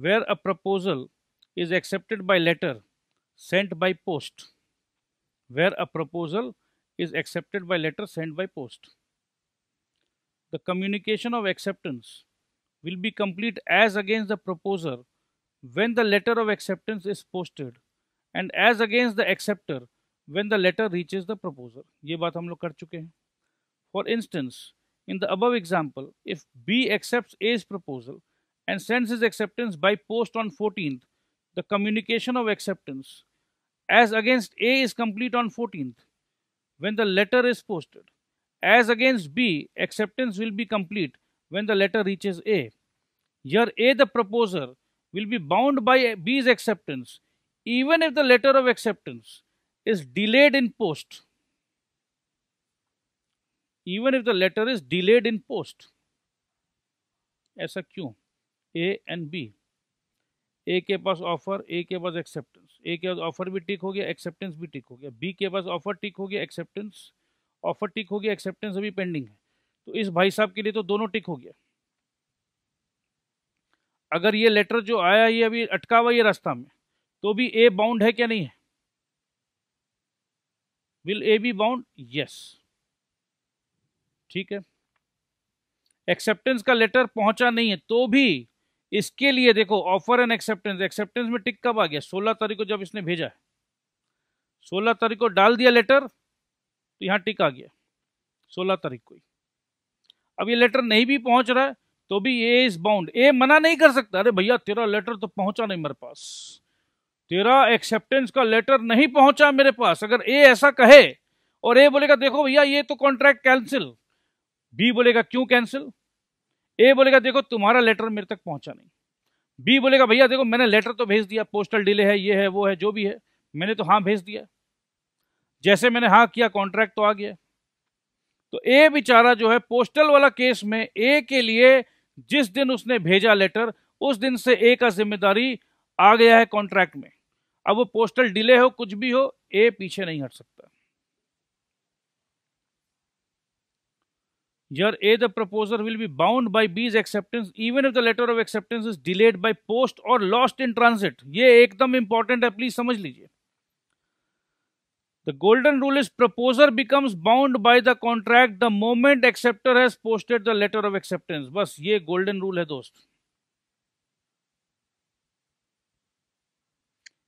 where a proposal is accepted by letter sent by post where a proposal is accepted by letter sent by post the communication of acceptance will be complete as against the proposer when the letter of acceptance is posted and as against the acceptor when the letter reaches the proposer ye baat hum log kar chuke hain for instance in the above example if b accepts a's proposal and sends his acceptance by post on 14th, the communication of acceptance, as against A is complete on 14th, when the letter is posted. As against B, acceptance will be complete when the letter reaches A. Here A, the proposer, will be bound by B's acceptance, even if the letter of acceptance is delayed in post. Even if the letter is delayed in post. as a Q. A and B A के पास offer ए के पास acceptance ए के पास offer भी टिक हो गया acceptance भी टिक हो गया बी के पास ऑफर टिक हो गया एक्सेप्टेंस ऑफर टिक हो गया एक्सेप्टेंस अभी पेंडिंग है तो इस भाई साहब के लिए तो दोनों टिक हो गया अगर ये लेटर जो आया ये अभी अटका हुआ ये रास्ता में तो भी ए बाउंड है क्या नहीं है will A be bound yes ठीक है एक्सेप्टेंस का लेटर पहुंचा नहीं है तो भी इसके लिए देखो ऑफर एंड एक्सेप्टेंस एक्सेप्टेंस में टिक कब आ गया सोलह तारीख को जब इसने भेजा सोलह तारीख को डाल दिया लेटर तो यहाँ टिक आ गया सोलह तारीख को ही अब ये लेटर नहीं भी पहुंच रहा है तो भी ए इज बाउंड ए मना नहीं कर सकता अरे भैया तेरा लेटर तो पहुंचा नहीं मेरे पास तेरा एक्सेप्टेंस का लेटर नहीं पहुंचा मेरे पास अगर ए ऐसा कहे और ए बोलेगा देखो भैया ये तो कॉन्ट्रैक्ट कैंसिल बी बोलेगा क्यों कैंसिल ए बोलेगा देखो तुम्हारा लेटर मेरे तक पहुंचा नहीं बी बोलेगा भैया देखो मैंने लेटर तो भेज दिया पोस्टल डिले है ये है वो है जो भी है मैंने तो हाँ भेज दिया जैसे मैंने हाँ किया कॉन्ट्रैक्ट तो आ गया तो ए बेचारा जो है पोस्टल वाला केस में ए के लिए जिस दिन उसने भेजा लेटर उस दिन से ए का जिम्मेदारी आ गया है कॉन्ट्रैक्ट में अब वो पोस्टल डिले हो कुछ भी हो ए पीछे नहीं हट सकता your either proposer will be bound by b's acceptance even if the letter of acceptance is delayed by post or lost in transit ye ekdam important hai please samajh lijiye the golden rule is proposer becomes bound by the contract the moment acceptor has posted the letter of acceptance bas ye golden rule hai dost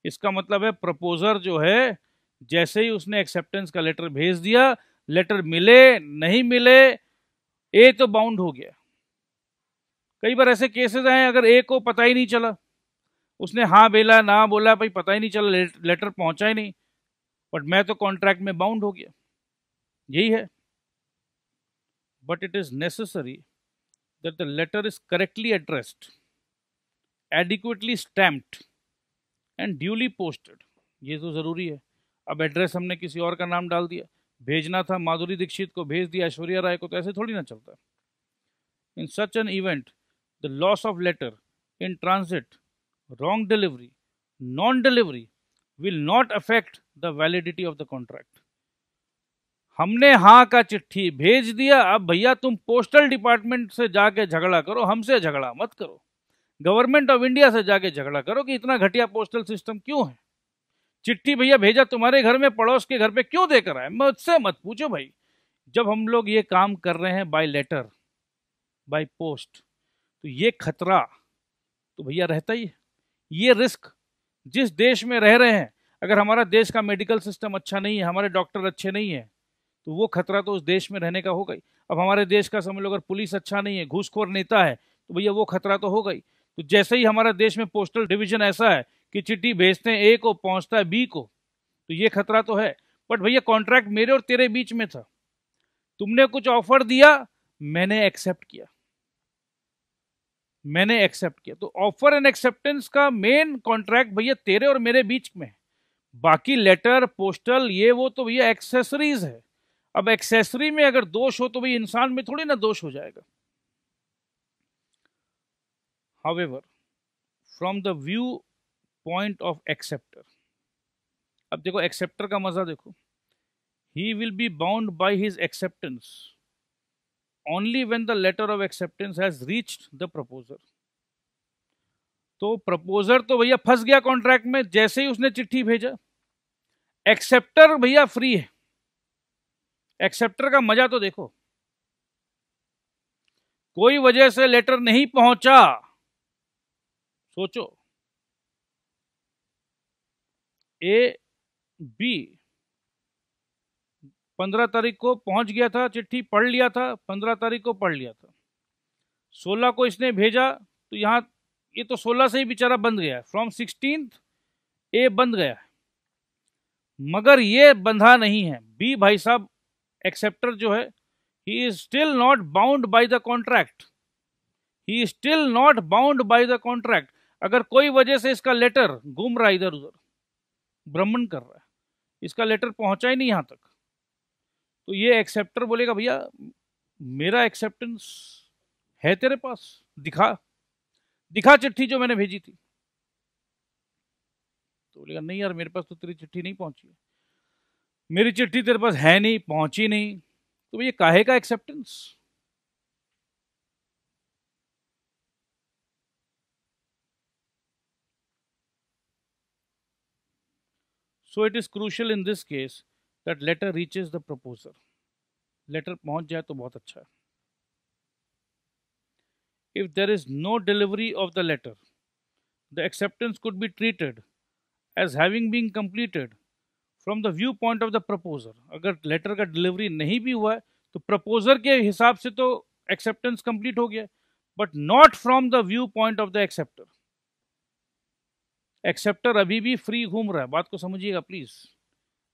इसका मतलब है proposer जो है जैसे ही उसने acceptance का letter भेज दिया लेटर मिले नहीं मिले ए तो बाउंड हो गया कई बार ऐसे केसेस आए अगर ए को पता ही नहीं चला उसने हाँ बेला ना बोला भाई पता ही नहीं चला लेटर पहुंचा ही नहीं बट मैं तो कॉन्ट्रैक्ट में बाउंड हो गया यही है but it is necessary that the letter is correctly addressed adequately stamped and duly posted ये तो ज़रूरी है अब एड्रेस हमने किसी और का नाम डाल दिया भेजना था माधुरी दीक्षित को भेज दिया ऐश्वर्या राय को तो ऐसे थोड़ी ना चलता in such an event the loss of letter in transit wrong delivery non delivery will not affect the validity of the contract हमने हाँ का चिट्ठी भेज दिया अब भैया तुम पोस्टल डिपार्टमेंट से जाके झगड़ा करो हमसे झगड़ा मत करो गवर्नमेंट ऑफ इंडिया से जाके झगड़ा करो कि इतना घटिया पोस्टल सिस्टम क्यों है चिट्ठी भैया भेजा तुम्हारे घर में पड़ोस के घर पे क्यों देकर आए मुझसे मत पूछो भाई जब हम लोग ये काम कर रहे हैं बाय लेटर बाय पोस्ट तो ये खतरा तो भैया रहता ही है ये रिस्क जिस देश में रह रहे हैं अगर हमारा देश का मेडिकल सिस्टम अच्छा नहीं है हमारे डॉक्टर अच्छे नहीं है तो वो खतरा तो उस देश में रहने का हो गई अब हमारे देश का समझ लो अगर पुलिस अच्छा नहीं है घूसखोर नेता है तो भैया वो खतरा तो हो गई तो जैसे ही हमारा देश में पोस्टल डिवीजन ऐसा है कि चिट्ठी भेजते हैं ए को पहुंचता है बी को तो ये खतरा तो है बट भैया कॉन्ट्रैक्ट मेरे और तेरे बीच में था तुमने कुछ ऑफर दिया मैंने एक्सेप्ट किया मैंने एक्सेप्ट किया तो ऑफर एंड एक्सेप्टेंस का मेन कॉन्ट्रैक्ट भैया तेरे और मेरे बीच में है बाकी लेटर पोस्टल ये वो तो भैया एक्सेसरीज है अब एक्सेसरी में अगर दोष हो तो भैया इंसान में थोड़ी ना दोष हो जाएगा however from the view point of acceptor अब देखो एक्सेप्टर का मजा देखो he will be bound by his acceptance only when the letter of acceptance has reached the proposer तो प्रपोजर तो भैया फंस गया कॉन्ट्रैक्ट में जैसे ही उसने चिट्ठी भेजा एक्सेप्टर भैया फ्री है एक्सेप्टर का मजा तो देखो कोई वजह से लेटर नहीं पहुंचा सोचो ए बी पंद्रह तारीख को पहुंच गया था चिट्ठी पढ़ लिया था पंद्रह तारीख को पढ़ लिया था सोलह को इसने भेजा तो यहाँ ये तो सोलह से ही बेचारा बंद गया है फ्रॉम सिक्सटीन ए बंद गया है मगर ये बंधा नहीं है बी भाई साहब एक्सेप्टर जो है he is still not bound by the contract he is still not bound by the contract अगर कोई वजह से इसका लेटर घूम रहा है इधर उधर भ्रमण कर रहा है इसका लेटर पहुंचा ही नहीं यहाँ तक तो ये एक्सेप्टर बोलेगा भैया मेरा एक्सेप्टेंस है तेरे पास दिखा दिखा चिट्ठी जो मैंने भेजी थी तो बोलेगा नहीं यार मेरे पास तो तेरी चिट्ठी नहीं पहुंची है मेरी चिट्ठी तेरे पास है नहीं पहुंची नहीं तो भैया काहे का acceptance so it is crucial in this case that letter reaches the proposer letter पहुंच जाए तो बहुत अच्छा है if there is no delivery of the letter the acceptance could be treated as having been completed from the view point of the proposer अगर letter का delivery नहीं भी हुआ है तो प्रपोजर के हिसाब से तो एक्सेप्टेंस कंप्लीट हो गया but not from the view point of the acceptor acceptor अभी भी फ्री घूम रहा है बात को समझिएगा प्लीज़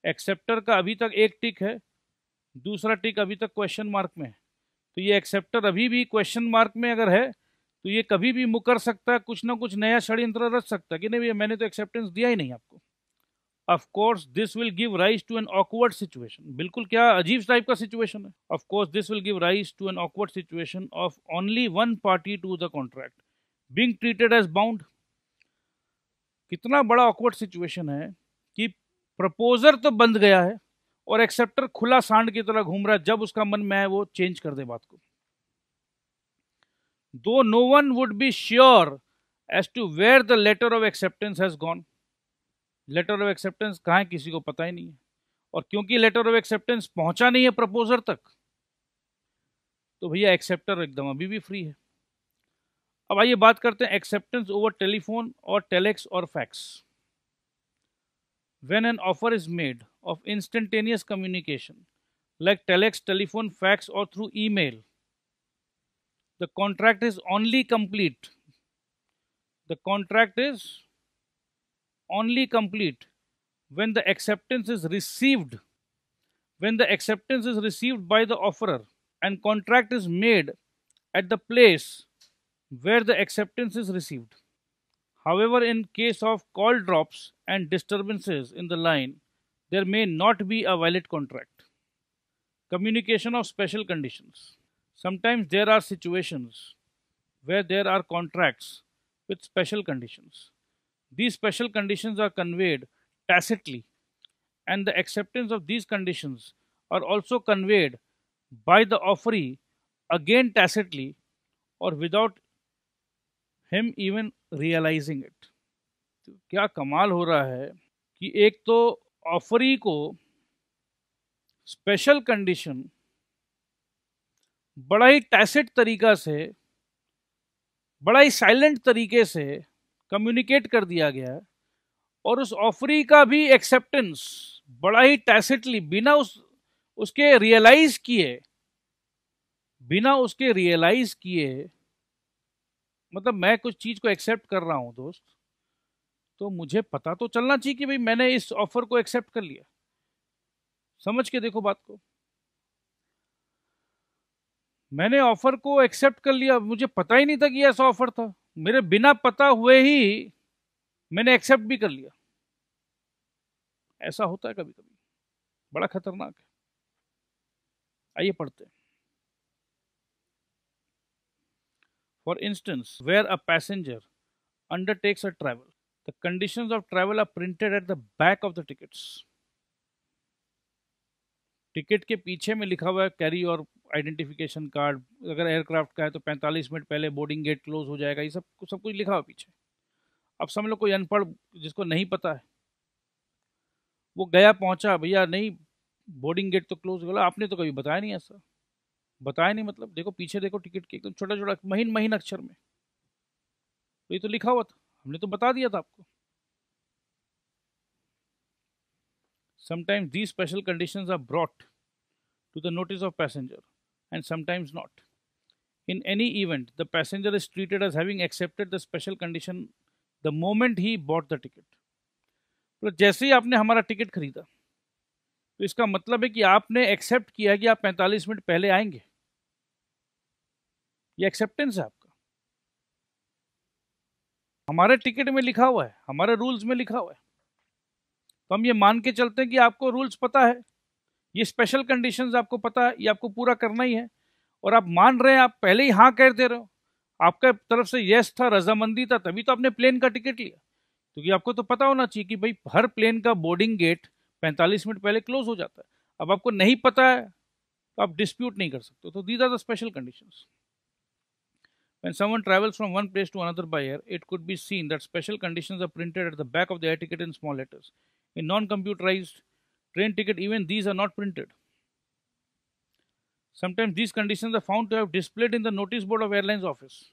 एक्सेप्टर का अभी तक एक टिक है दूसरा टिक अभी तक क्वेश्चन मार्क में है तो ये एक्सेप्टर अभी भी क्वेश्चन मार्क में अगर है तो ये कभी भी मुकर सकता है कुछ ना कुछ नया षड्यंत्र रच सकता है कि नहीं भैया मैंने तो एक्सेप्टेंस दिया ही नहीं आपको of course this will give rise to an awkward situation बिल्कुल क्या अजीब टाइप का सिचुएशन है of course this will give rise to an awkward situation of only one party to the contract being treated as bound कितना बड़ा awkward situation है कि proposer तो बंद गया है और एक्सेप्टर खुला सांड की तरह घूम रहा है जब उसका मन में है वो चेंज कर दे बात को दो no one would be sure as to where the letter of acceptance has gone letter of acceptance कहा है किसी को पता ही नहीं है और क्योंकि लेटर ऑफ एक्सेप्टेंस पहुंचा नहीं है प्रपोजर तक तो भैया एक्सेप्टर एकदम अभी भी फ्री है अब आइए बात करते हैं एक्सेप्टेंस ओवर टेलीफोन और टेलेक्स और fax when an offer is made of instantaneous communication like telex telephone fax और through email the contract is only complete the contract is only complete when the acceptance is received when the acceptance is received by the offer and contract is made at the place where the acceptance is received. However, in case of call drops and disturbances in the line, there may not be a valid contract. Communication of special conditions. Sometimes there are situations where there are contracts with special conditions. These special conditions are conveyed tacitly and the acceptance of these conditions are also conveyed by the offeree again tacitly or without him even realising it क्या कमाल हो रहा है कि एक तो offeree को special condition बड़ा ही टैसेट तरीका से बड़ा ही साइलेंट तरीके से कम्युनिकेट कर दिया गया है और उस ऑफरी का भी एक्सेप्टेंस बड़ा ही टैसेटली बिना उस उसके रियलाइज किए बिना उसके रियलाइज किए मतलब मैं कुछ चीज़ को एक्सेप्ट कर रहा हूँ दोस्त तो मुझे पता तो चलना चाहिए कि भाई मैंने इस ऑफर को एक्सेप्ट कर लिया समझ के देखो बात को मैंने ऑफर को एक्सेप्ट कर लिया मुझे पता ही नहीं था कि ऐसा ऑफर था मेरे बिना पता हुए ही मैंने एक्सेप्ट भी कर लिया ऐसा होता है कभी कभी बड़ा खतरनाक है आइए पढ़ते हैं For instance, where a passenger undertakes a travel, the conditions of travel are printed at the back of the tickets. Ticket के पीछे में लिखा हुआ है कैरी और आइडेंटिफिकेशन कार्ड अगर एयरक्राफ्ट का है तो 45 मिनट पहले बोर्डिंग गेट क्लोज हो जाएगा ये सब सब कुछ लिखा हुआ पीछे अब समझ लो कोई अनपढ़ जिसको नहीं पता है वो गया पहुंचा भैया नहीं बोर्डिंग गेट तो क्लोज बोला आपने तो कभी बताया नहीं ऐसा बताया नहीं मतलब देखो पीछे देखो टिकट के एकदम छोटा छोटा महीन महीन अक्षर में तो ये तो लिखा हुआ था हमने तो बता दिया था आपको sometimes the special condition are brought to the notice of passenger and sometimes not in any event the passenger is treated as having accepted the special condition the moment he bought the ticket मतलब जैसे ही आपने हमारा ticket खरीदा तो इसका मतलब है कि आपने एक्सेप्ट किया है कि आप 45 मिनट पहले आएंगे ये एक्सेप्टेंस है आपका हमारे टिकट में लिखा हुआ है हमारे रूल्स में लिखा हुआ है तो हम ये मान के चलते हैं कि आपको रूल्स पता है ये स्पेशल कंडीशंस आपको पता है ये आपको पूरा करना ही है और आप मान रहे हैं आप पहले ही हाँ कह दे रहे हो आपका तरफ से यस था रजामंदी था तभी तो आपने प्लेन का टिकट लिया क्योंकि तो आपको तो पता होना चाहिए कि भाई हर प्लेन का बोर्डिंग गेट 45 मिनट पहले क्लोज हो जाता है अब आपको नहीं पता है तो आप डिस्प्यूट नहीं कर सकते तो these are the special conditions When someone travels from one place to another by air, it could be seen that special conditions are printed at the back of the air ticket in small letters. In non-computerized train ticket, even these are not printed. Sometimes these conditions are found to have displayed in the notice board of airlines office,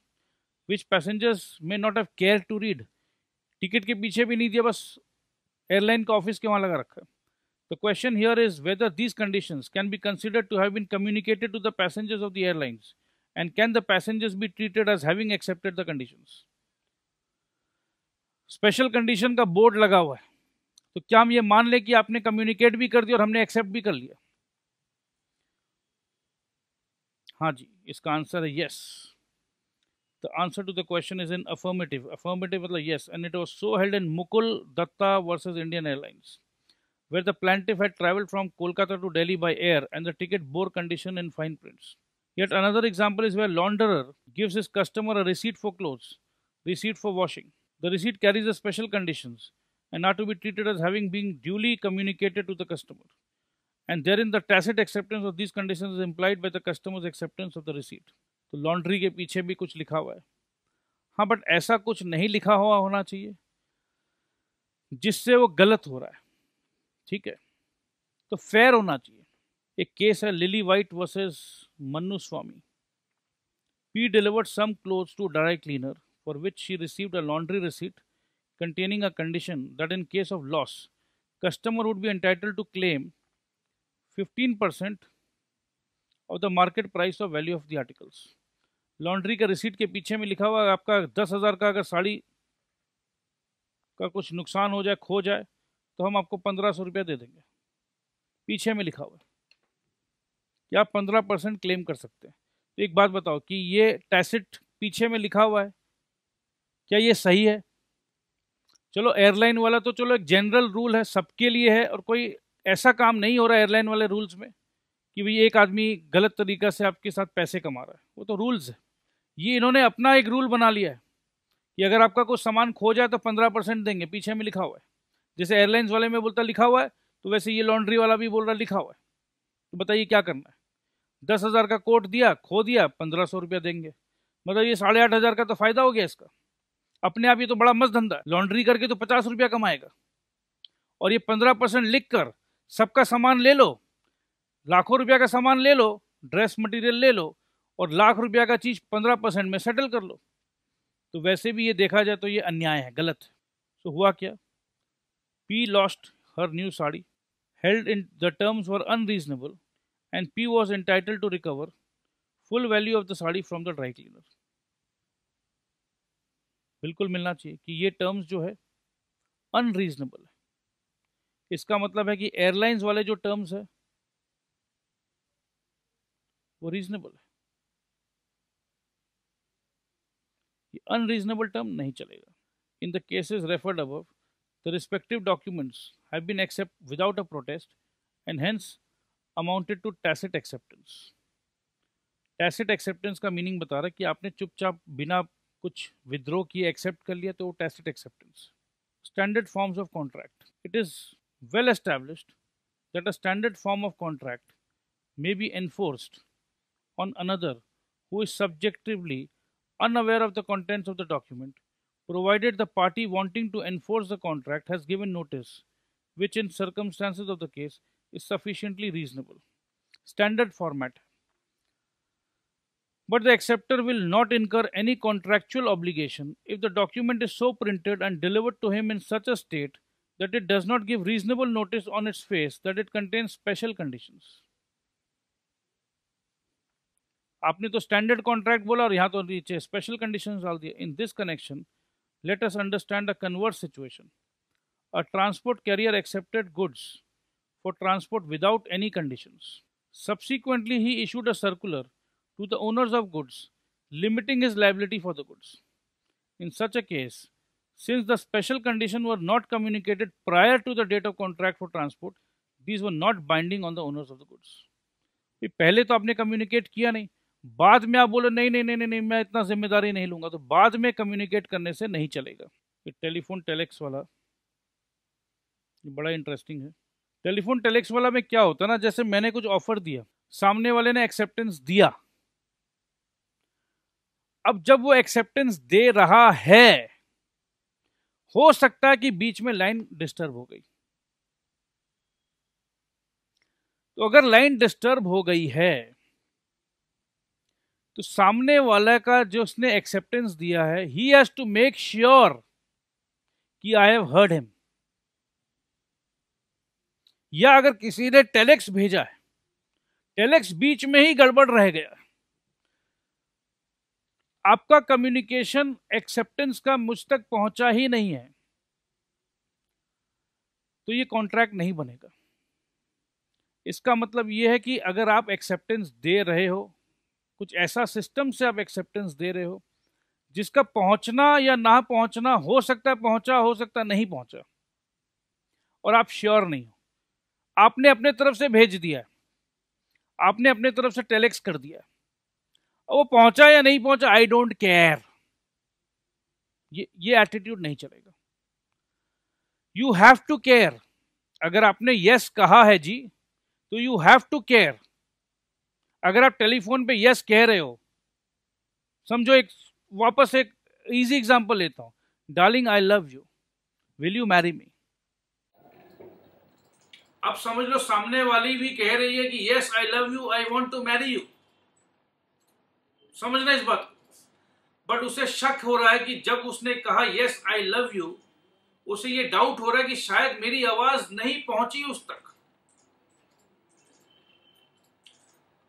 which passengers may not have cared to read. Ticket ke पीछे भी नहीं दिया बस airline airline office के वहाँ लगा The question here is whether these conditions can be considered to have been communicated to the passengers of the airlines. and can the passengers be treated as having accepted the conditions special condition ka board laga hua hai to kya hum ye maan le ki aapne communicate bhi kar diya aur humne accept bhi kar liya ha ji iska answer है yes the answer to the question is in affirmative affirmative matlab yes and it was so held in mukul datta versus indian airlines where the plaintiff had traveled from kolkata to delhi by air and the ticket bore condition in fine prints Yet another example is where launderer gives his customer a receipt for clothes, receipt for washing. The receipt carries a special conditions and are to be treated as having been duly communicated to the customer. And therein the tacit acceptance of these conditions is implied by the customer's acceptance of the receipt. तो laundry के पीछे भी कुछ लिखा हुआ है हाँ but ऐसा कुछ नहीं लिखा हुआ होना चाहिए जिससे वो गलत हो रहा है ठीक है तो फेयर होना चाहिए एक केस है Lily White versus Mannu Swami P delivered some clothes to dry cleaner for which she received a laundry receipt containing a condition that in case of loss customer would be entitled to claim fifteen percent of the market price of value of the articles laundry का receipt के पीछे में लिखा हुआ है आपका दस हज़ार का अगर साड़ी का कुछ नुकसान हो जाए खो जाए तो हम आपको पंद्रह सौ रुपया दे देंगे पीछे में लिखा हुआ है कि आप पंद्रह परसेंट क्लेम कर सकते हैं तो एक बात बताओ कि ये टैसेट पीछे में लिखा हुआ है क्या ये सही है चलो एयरलाइन वाला तो चलो एक जनरल रूल है सबके लिए है और कोई ऐसा काम नहीं हो रहा एयरलाइन वाले रूल्स में कि भाई एक आदमी गलत तरीका से आपके साथ पैसे कमा रहा है वो तो रूल्स है ये इन्होंने अपना एक रूल बना लिया है कि अगर आपका कोई सामान खो जाए तो पंद्रह परसेंट देंगे पीछे में लिखा हुआ है जैसे एयरलाइंस वाले में बोलता लिखा हुआ है तो वैसे ये लॉन्ड्री वाला भी बोल रहा लिखा हुआ है तो बताइए क्या करना है दस हज़ार का कोट दिया खो दिया पंद्रह सौ रुपया देंगे मतलब ये साढ़े आठ हज़ार का तो फ़ायदा हो गया इसका अपने आप ये तो बड़ा मस्त धंधा है लॉन्ड्री करके तो पचास रुपया कमाएगा और ये पंद्रह परसेंट लिख कर सबका सामान ले लो लाखों रुपया का सामान ले लो ड्रेस मटेरियल ले लो और लाख रुपया का चीज़ पंद्रह परसेंट में सेटल कर लो तो वैसे भी ये देखा जाए तो ये अन्याय है गलत है तो हुआ क्या P lost her new sari held in the terms were unreasonable and P was entitled to recover full value of the sari from the dry cleaner. बिल्कुल मिलना चाहिए कि ये टर्म्स जो है अनरीजनेबल है इसका मतलब है कि एयरलाइंस वाले जो टर्म्स है वो रीजनेबल है ये अनरीजनेबल टर्म नहीं चलेगा in the cases referred above the respective documents have been accept without a protest and hence amounted to tacit acceptance tacit acceptance का मीनिंग बता रहा है कि आपने चुपचाप बिना कुछ विद्रो किए एक्सेप्ट कर लिया तो वो tacit acceptance standard forms of contract. It is well established that a standard form of contract may be enforced on another who is subjectively unaware of the contents of the document, provided the party wanting to enforce the contract has given notice, which in circumstances of the case is sufficiently reasonable. Standard format. But the acceptor will not incur any contractual obligation if the document is so printed and delivered to him in such a state that it does not give reasonable notice on its face that it contains special conditions. आपने तो standard contract बोला और यहाँ तो नीचे special conditions डाल दिए in this connection let us understand a converse situation. A transport carrier accepted goods for transport without any conditions. Subsequently, he issued a circular to the owners of goods limiting his liability for the goods. In such a case, since the special conditions were not communicated prior to the date of contract for transport, these were not binding on the owners of the goods. पहले तो आपने communicate किया नहीं बाद में आप बोले नहीं नहीं नहीं नहीं मैं इतना जिम्मेदारी नहीं लूंगा तो बाद में कम्युनिकेट करने से नहीं चलेगा ये टेलीफोन टेलेक्स वाला ये बड़ा इंटरेस्टिंग है टेलीफोन टेलेक्स वाला में क्या होता ना जैसे मैंने कुछ ऑफर दिया सामने वाले ने एक्सेप्टेंस दिया अब जब वो एक्सेप्टेंस दे रहा है हो सकता है कि बीच में लाइन डिस्टर्ब हो गई तो अगर लाइन डिस्टर्ब हो गई है तो सामने वाला का जो उसने एक्सेप्टेंस दिया है ही हैज टू मेक श्योर कि आई हैव हर्ड हिम या अगर किसी ने टेलेक्स भेजा है टेलेक्स बीच में ही गड़बड़ रह गया आपका कम्युनिकेशन एक्सेप्टेंस का मुझ तक पहुंचा ही नहीं है तो ये कॉन्ट्रैक्ट नहीं बनेगा इसका मतलब ये है कि अगर आप एक्सेप्टेंस दे रहे हो कुछ ऐसा सिस्टम से आप एक्सेप्टेंस दे रहे हो जिसका पहुंचना या ना पहुंचना हो सकता है पहुंचा हो सकता नहीं पहुंचा और आप श्योर नहीं हो आपने अपने तरफ से भेज दिया आपने अपने तरफ से टेलेक्स कर दिया वो पहुंचा या नहीं पहुंचा आई डोंट केयर ये ये एटीट्यूड नहीं चलेगा यू हैव टू केयर अगर आपने यस कहा है जी तो यू हैव टू केयर अगर आप टेलीफोन पे यस कह रहे हो समझो एक वापस एक इजी एग्जांपल लेता हूं darling I love you will you marry me अब समझ लो सामने वाली भी कह रही है कि yes I love you I want to marry you समझना इस बात बट उसे शक हो रहा है कि जब उसने कहा यस आई लव यू उसे ये डाउट हो रहा है कि शायद मेरी आवाज नहीं पहुंची उस तक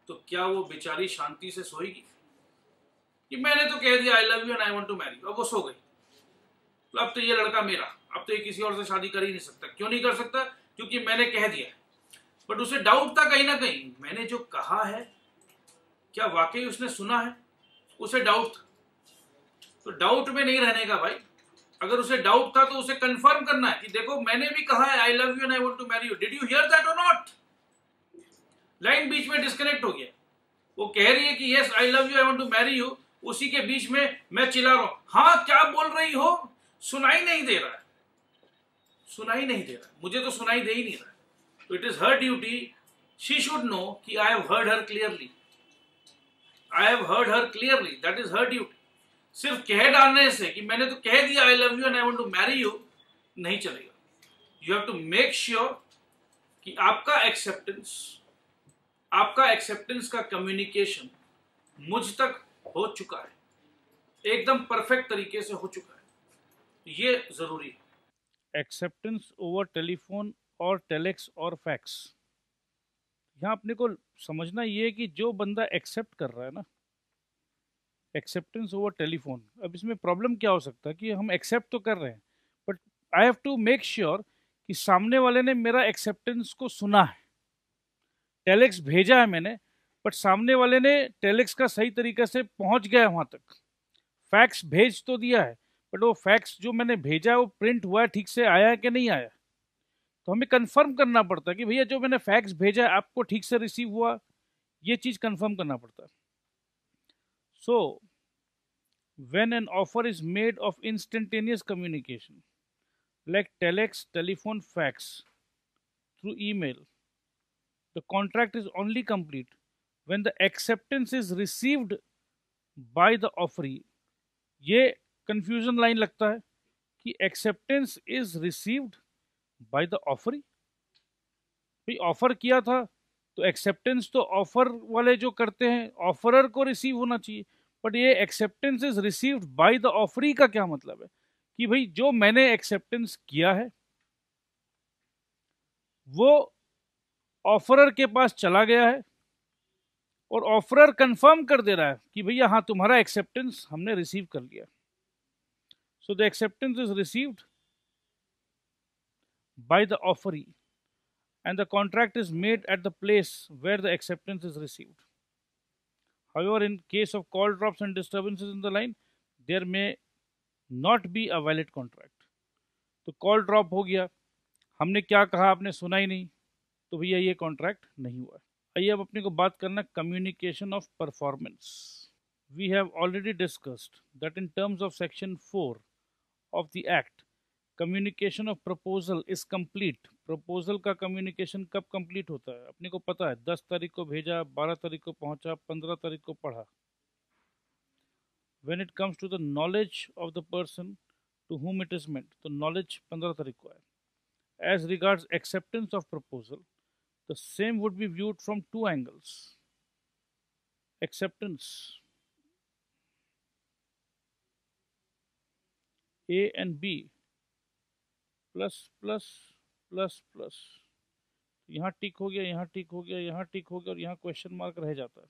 तो क्या वो बेचारी शांति से सोएगी कि मैंने तो कह दिया I love you and I want to marry अब वो सो गई तो अब तो ये लड़का मेरा अब तो ये किसी और से शादी कर ही नहीं सकता क्यों नहीं कर सकता क्योंकि मैंने कह दिया बट उसे डाउट था कहीं ना कहीं मैंने जो कहा है क्या वाकई उसने सुना है उसे डाउट था तो डाउट में नहीं रहने का भाई अगर उसे डाउट था तो उसे कंफर्म करना है कि देखो मैंने भी कहा है I love you and I want to marry you did you hear that और नॉट लाइन बीच में डिस्कनेक्ट हो गया वो कह रही है कि yes I love you I want to marry you उसी के बीच में मैं चिल्ला रहा हूं हाँ क्या बोल रही हो सुनाई नहीं दे रहा है सुनाई नहीं दे रहा मुझे तो सुनाई दे ही नहीं रहा तो it is her duty she should know कि I have heard her clearly I have heard her clearly that is her duty सिर्फ कह डालने से कि मैंने तो कह दिया I love you and I want to marry you नहीं चलेगा you have to make sure कि आपका एक्सेप्टेंस आपका एक्सेप्टेंस का कम्युनिकेशन मुझ तक हो चुका है एकदम परफेक्ट तरीके से हो चुका है ये जरूरी है एक्सेप्टेंस ओवर टेलीफोन और टेलेक्स और फैक्स यहाँ अपने को समझना ये है कि जो बंदा एक्सेप्ट कर रहा है ना एक्सेप्टेंस ओवर टेलीफोन अब इसमें प्रॉब्लम क्या हो सकता है कि हम एक्सेप्ट तो कर रहे हैं but I have to make sure कि सामने वाले ने मेरा एक्सेप्टेंस को सुना है टेलेक्स भेजा है मैंने बट सामने वाले ने टेलेक्स का सही तरीके से पहुंच गया वहां तक फैक्स भेज तो दिया है बट वो फैक्स जो मैंने भेजा वो प्रिंट हुआ है ठीक से आया है कि नहीं आया तो हमें कंफर्म करना पड़ता है कि भैया जो मैंने फैक्स भेजा आपको ठीक से रिसीव हुआ ये चीज़ कंफर्म करना पड़ता है so when an offer is made of instantaneous communication like telex telephone fax through email the contract is only complete when the acceptance is received by the offeree ये confusion line लगता है कि acceptance is received by the offeree भाई offer किया था तो acceptance तो offer वाले जो करते हैं ऑफरर को रिसीव होना चाहिए बट ये acceptance is received by the offeree का क्या मतलब है कि भाई जो मैंने एक्सेप्टेंस किया है वो ऑफरर के पास चला गया है और ऑफरर कंफर्म कर दे रहा है कि भैया हाँ तुम्हारा एक्सेप्टेंस हमने रिसीव कर लिया So the acceptance is received by the offeree and the contract is made at the place where the acceptance is received. However, in case of call drops and disturbances in the line, there may not be a valid contract. So call drop हो गया हमने क्या कहा आपने सुना ही नहीं तो भैया ये contract नहीं हुआ आइए अब अपने को बात करना communication of performance. We have already discussed that in terms of section four. of the act communication of proposal is complete proposal का कम्युनिकेशन कब कंप्लीट होता है अपने को पता है दस तारीख को भेजा बारह तारीख को पहुंचा पंद्रह तारीख को पढ़ा when it comes to the knowledge of the person to whom it is meant तो नॉलेज पंद्रह तारीख को आया as regards acceptance of proposal the same would be viewed from two angles acceptance A and B plus plus plus plus यहाँ tick हो गया यहाँ tick हो गया यहाँ टिक हो गया और यहाँ क्वेश्चन मार्क रह जाता है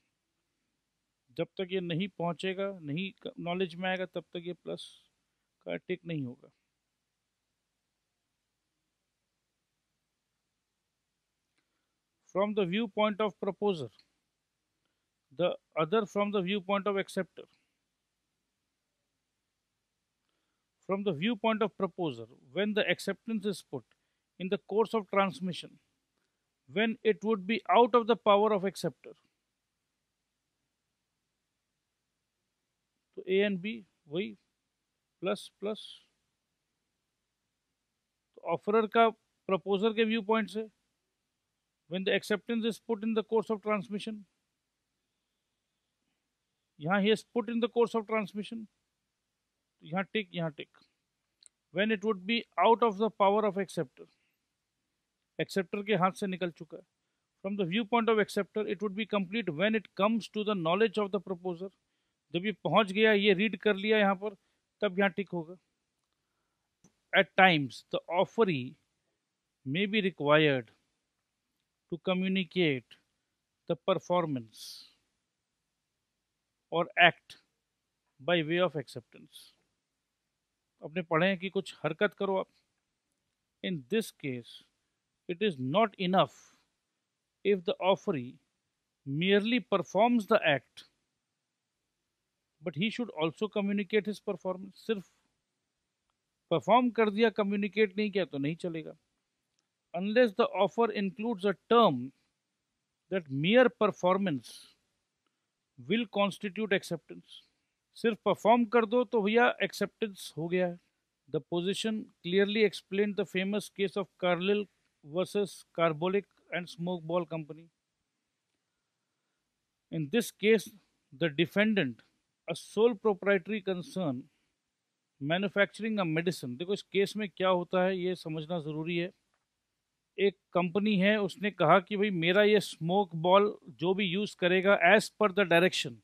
जब तक ये नहीं पहुँचेगा नहीं नॉलेज में आएगा तब तक ये प्लस का टिक नहीं होगा from the view point of proposer the other from the view point of acceptor From the viewpoint of proposer, when the acceptance is put in the course of transmission, when it would be out of the power of acceptor. so a and b वही plus plus तो offerer का proposer के view point se when the acceptance is put in the course of transmission yahan he is put in the course of transmission यहाँ tick यहाँ tick when it would be out of the power of acceptor acceptor के हाथ से निकल चुका है from the view point of acceptor it would be complete when it comes to the knowledge of the proposer जब ये पहुँच गया ये रीड कर लिया यहाँ पर तब यहाँ टिक होगा at times the offeree may be required to communicate the performance और act by way of acceptance अपने पढ़ें कि कुछ हरकत करो आप in this case it is not enough if the offeree merely performs the act but he should also communicate his performance सिर्फ perform कर दिया कम्युनिकेट नहीं किया तो नहीं चलेगा unless the offer includes a term that mere performance will constitute acceptance सिर्फ perform कर दो तो भैया एक्सेप्टेंस हो गया है the position clearly explain the famous case of Carlill versus Carbolic and smoke ball company in this case the defendant a sole proprietary concern manufacturing a medicine देखो इस केस में क्या होता है ये समझना ज़रूरी है एक कंपनी है उसने कहा कि भाई मेरा ये स्मोक बॉल जो भी यूज़ करेगा एज पर द डायरेक्शन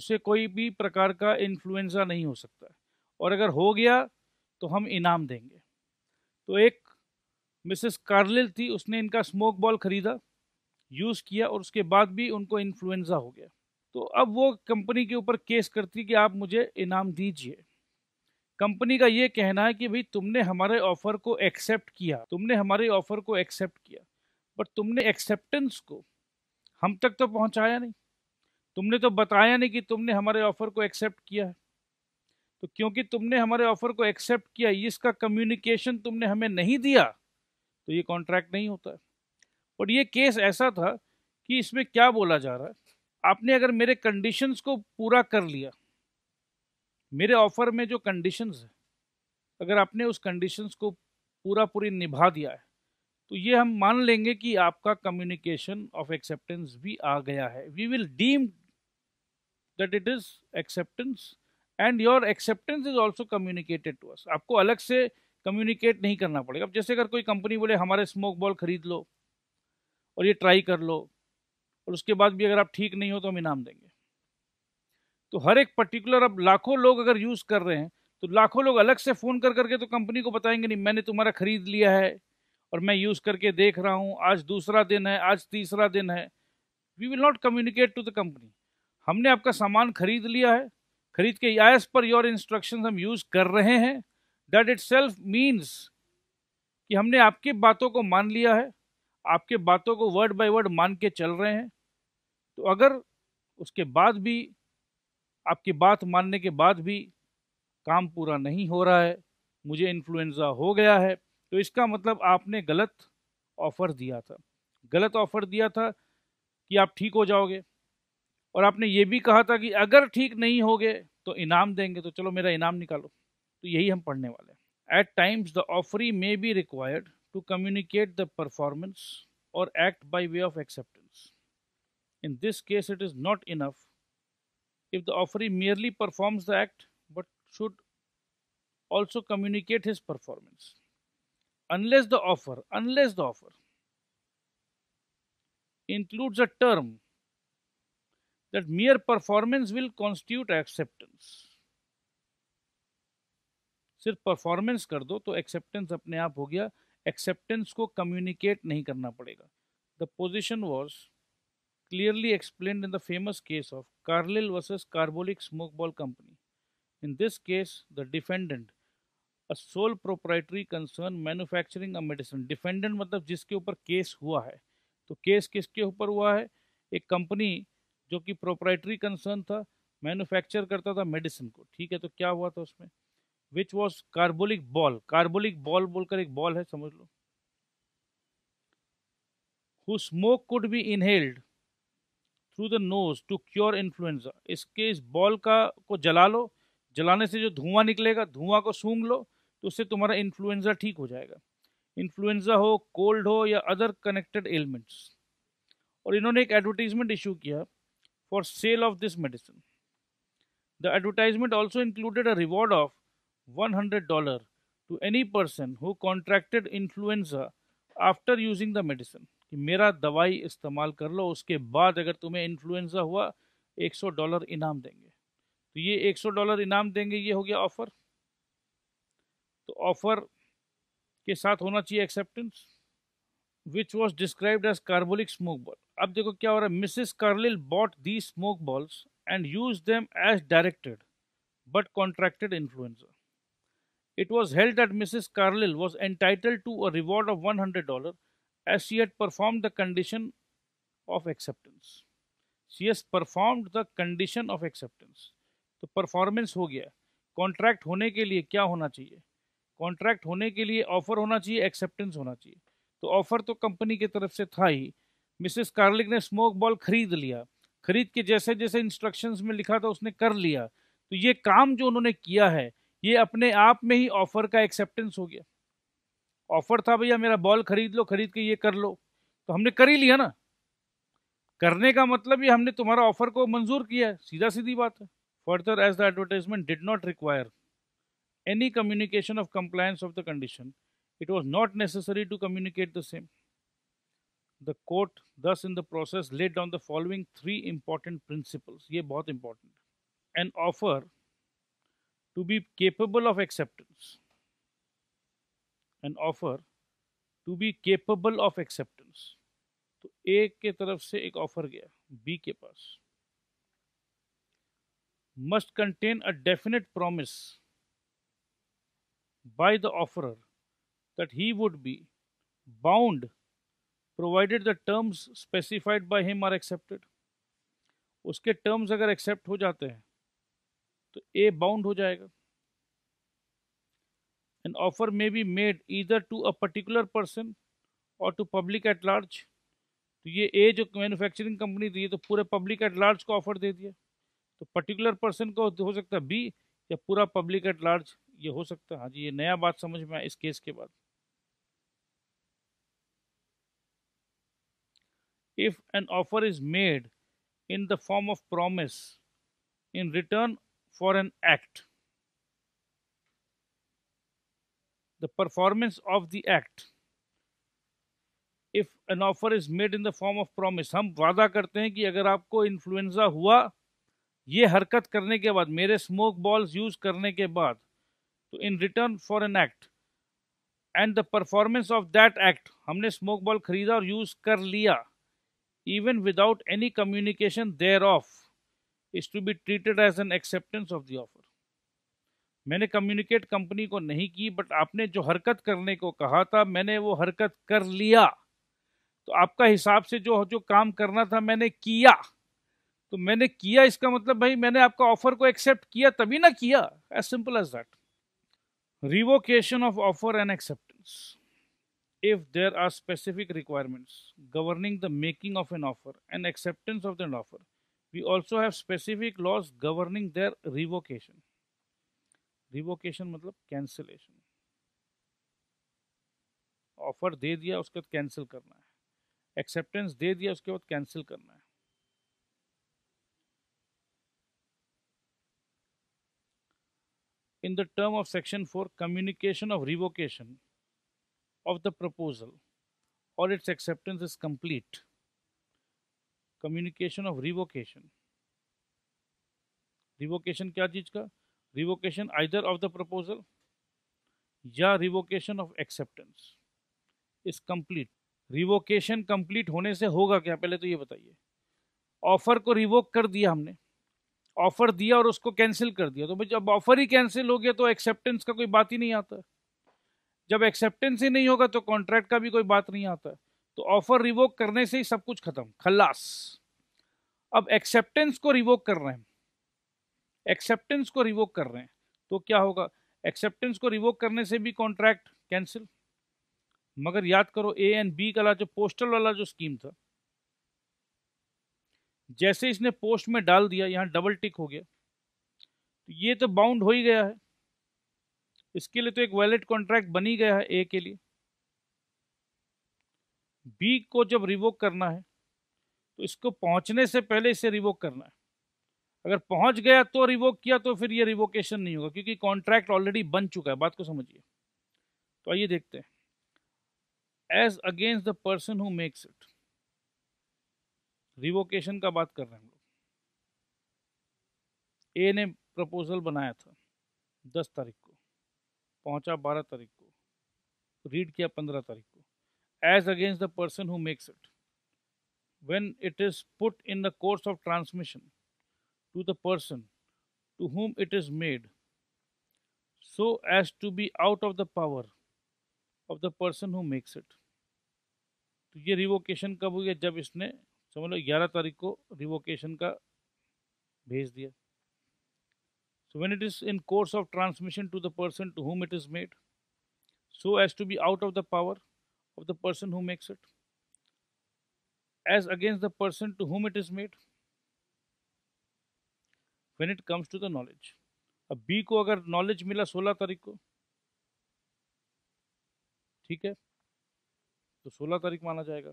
उसे कोई भी प्रकार का इन्फ्लुएंजा नहीं हो सकता और अगर हो गया तो हम इनाम देंगे तो एक मिसेस कार्लिल थी उसने इनका स्मोक बॉल खरीदा यूज़ किया और उसके बाद भी उनको इन्फ्लुएंजा हो गया तो अब वो कंपनी के ऊपर केस करती कि आप मुझे इनाम दीजिए कंपनी का ये कहना है कि भाई तुमने हमारे ऑफ़र को एक्सेप्ट किया तुमने हमारे ऑफ़र को एक्सेप्ट किया बट तुमने एक्सेप्टेंस को हम तक तो पहुंचाया नहीं तुमने तो बताया नहीं कि तुमने हमारे ऑफर को एक्सेप्ट किया है तो क्योंकि तुमने हमारे ऑफर को एक्सेप्ट किया इसका कम्युनिकेशन तुमने हमें नहीं दिया तो ये कॉन्ट्रैक्ट नहीं होता है और ये केस ऐसा था कि इसमें क्या बोला जा रहा है आपने अगर मेरे कंडीशंस को पूरा कर लिया मेरे ऑफर में जो कंडीशंस है अगर आपने उस कंडीशंस को पूरा पूरी निभा दिया है तो ये हम मान लेंगे कि आपका कम्युनिकेशन ऑफ एक्सेप्टेंस भी आ गया है we will deem that it is acceptance and your acceptance is also communicated to us आपको अलग से कम्युनिकेट नहीं करना पड़ेगा अब जैसे अगर कोई कंपनी बोले हमारे स्मोक बॉल खरीद लो और ये ट्राई कर लो और उसके बाद भी अगर आप ठीक नहीं हो तो हम इनाम देंगे तो हर एक पर्टिकुलर अब लाखों लोग अगर यूज़ कर रहे हैं तो लाखों लोग अलग से फ़ोन कर करके तो कंपनी को बताएंगे नहीं मैंने तुम्हारा ख़रीद लिया है और मैं यूज़ करके देख रहा हूँ आज दूसरा दिन है आज तीसरा दिन है we will not communicate to the company हमने आपका सामान खरीद लिया है खरीद के एज पर योर इंस्ट्रक्शन हम यूज कर रहे हैं दैट इट सेल्फ मीन्स कि हमने आपकी बातों को मान लिया है आपके बातों को वर्ड बाय वर्ड मान के चल रहे हैं तो अगर उसके बाद भी आपकी बात मानने के बाद भी काम पूरा नहीं हो रहा है मुझे इन्फ्लुएंजा हो गया है तो इसका मतलब आपने गलत ऑफ़र दिया था गलत ऑफ़र दिया था कि आप ठीक हो जाओगे और आपने ये भी कहा था कि अगर ठीक नहीं हो गए तो इनाम देंगे तो चलो मेरा इनाम निकालो तो यही हम पढ़ने वाले हैं at times the offeree may be required to communicate the performance और act by way of acceptance in this case it is not enough if the offeree merely performs the act but should also communicate his performance unless the offer unless the offer includes a term that mere performance will constitute acceptance सिर्फ performance कर दो तो acceptance अपने आप हो गया acceptance को communicate नहीं करना पड़ेगा the position was clearly explain in the famous case of Carlill versus Carbolic smoke ball company In this case, the defendant, a sole proprietary concern manufacturing a medicine. Defendant मतलब जिसके ऊपर case हुआ है तो case किसके ऊपर हुआ है एक कंपनी जो कि प्रोप्राइटरी कंसर्न था मैन्युफैक्चर करता था मेडिसिन को ठीक है तो क्या हुआ था उसमें which was Carbolic ball Carbolic ball बोलकर एक बॉल है समझ लो who smoke could be inhaled through the nose to cure influenza इसके इस बॉल का को जला लो जलाने से जो धुआं निकलेगा धुआं को सूंघ लो तो उससे तुम्हारा इन्फ्लुएंजा ठीक हो जाएगा इन्फ्लुएंजा हो कोल्ड हो या अदर कनेक्टेड एलिमेंट्स और इन्होंने एक एडवर्टीजमेंट इशू किया for sale of this medicine. The advertisement also included a reward of $100 to any person who contracted influenza after using the medicine. कि मेरा दवाई इस्तेमाल कर लो उसके बाद अगर तुम्हें इन्फ्लुएंजा हुआ 100 डॉलर इनाम देंगे तो ये 100 डॉलर इनाम देंगे ये हो गया ऑफर तो ऑफर के साथ होना चाहिए acceptance which was described as Carbolic smoke ball अब देखो क्या हो रहा है Mrs Carlill bought the smoke balls and use them as directed but contracted influenza it was held that Mrs Carlill was entitle to a reward of one hundred dollar as she had perform the condition of acceptance she has perform the condition of acceptance तो performance हो गया contract होने के लिए क्या होना चाहिए contract होने के लिए ऑफर होना चाहिए एक्सेप्टेंस होना चाहिए तो ऑफर तो कंपनी की तरफ से था ही मिसेस कार्लिक ने स्मोक बॉल खरीद लिया खरीद के जैसे जैसे इंस्ट्रक्शंस में लिखा था उसने कर लिया तो ये काम जो उन्होंने किया है ये अपने आप में ही ऑफर का एक्सेप्टेंस हो गया ऑफर था भैया मेरा बॉल खरीद लो खरीद के ये कर लो तो हमने कर ही लिया ना करने का मतलब ये हमने तुम्हारा ऑफर को मंजूर किया है सीधा सीधी बात है further as the advertisement did not require any communication of compliance of the condition it was not necessary to communicate the same. The court thus in the process laid down the following three important principles. ye bahut important. An offer to be capable of acceptance. An offer to be capable of acceptance. to a ke taraf se ek offer gaya b ke paas must contain a definite promise by the offerer that he would be bound provided the terms specified by him are accepted उसके terms अगर accept हो जाते हैं तो A bound हो जाएगा an offer may be made either to a particular person or to public at large तो ये ए जो मैन्युफैक्चरिंग कंपनी थी ये तो पूरे पब्लिक एट लार्ज को ऑफर दे दिया तो पर्टिकुलर पर्सन को हो सकता है बी या पूरा पब्लिक एट लार्ज ये हो सकता है हाँ जी ये नया बात समझ में आया इस केस के बाद if an offer is made in the form of promise in return for an act. The performance of the act. If an offer is made in the form of promise, hum vaada karte hain ki agar aapko influenza hua ye harkat karne ke baad mere smoke balls use karne ke baad to in return for an act and the performance of that act humne smoke ball kharida aur use kar liya even without any communication thereof is to be treated as an acceptance of the offer मैंने communicate company को नहीं की but आपने जो हरकत करने को कहा था मैंने वो हरकत कर लिया तो आपका हिसाब से जो जो काम करना था मैंने किया तो मैंने किया इसका मतलब भाई मैंने आपका ऑफर को एक्सेप्ट किया तभी ना किया as simple as that revocation of offer and acceptance if there are specific requirements governing the making of an offer and acceptance of that offer, we also have specific laws governing their revocation. Revocation matlab cancellation. offer de diya uske baad cancel karna hai acceptance de diya uske baad cancel karna hai in the term of section 4 communication of revocation of the proposal or its acceptance is complete. Communication of revocation. Revocation क्या चीज का Revocation either of the proposal या revocation of acceptance is complete. Revocation complete होने से होगा क्या पहले तो ये बताइए ऑफर को रिवोक कर दिया हमने ऑफर दिया और उसको कैंसिल कर दिया तो भाई जब ऑफर ही कैंसिल हो गया तो एक्सेप्टेंस का कोई बात ही नहीं आता जब एक्सेप्टेंस ही नहीं होगा तो कॉन्ट्रैक्ट का भी कोई बात नहीं आता तो ऑफर रिवोक करने से ही सब कुछ खत्म खल्लास अब एक्सेप्टेंस को रिवोक कर रहे हैं एक्सेप्टेंस को रिवोक कर रहे हैं तो क्या होगा एक्सेप्टेंस को रिवोक करने से भी कॉन्ट्रैक्ट कैंसिल मगर याद करो ए एंड बी का जो पोस्टल वाला जो स्कीम था जैसे इसने पोस्ट में डाल दिया यहां डबल टिक हो गया तो ये तो बाउंड हो ही गया है इसके लिए तो एक वैलिड कॉन्ट्रैक्ट बनी गया है ए के लिए बी को जब रिवोक करना है तो इसको पहुंचने से पहले इसे रिवोक करना है अगर पहुंच गया तो रिवोक किया तो फिर ये रिवोकेशन नहीं होगा क्योंकि कॉन्ट्रैक्ट ऑलरेडी बन चुका है बात को समझिए तो आइए देखते हैं as against the person who makes it revocation का बात कर रहे हैं हम लोग ए ने प्रपोजल बनाया था दस तारीख पहुंचा बारह तारीख को रीड किया पंद्रह तारीख को as against the person who makes it when it is put in the course of transmission to the person to whom it is made so as to be out of the power of the person who makes it तो ये revocation कब हुई है जब इसने समझ लो ग्यारह तारीख को रिवोकेशन का भेज दिया So when it is in course of transmission to the person to whom it is made, so as to be out of the power of the person who makes it, as against the person to whom it is made, when it comes to the knowledge. a B B को knowledge mila मिला 16 तारीख ठीक है तो 16 tarikh माना जाएगा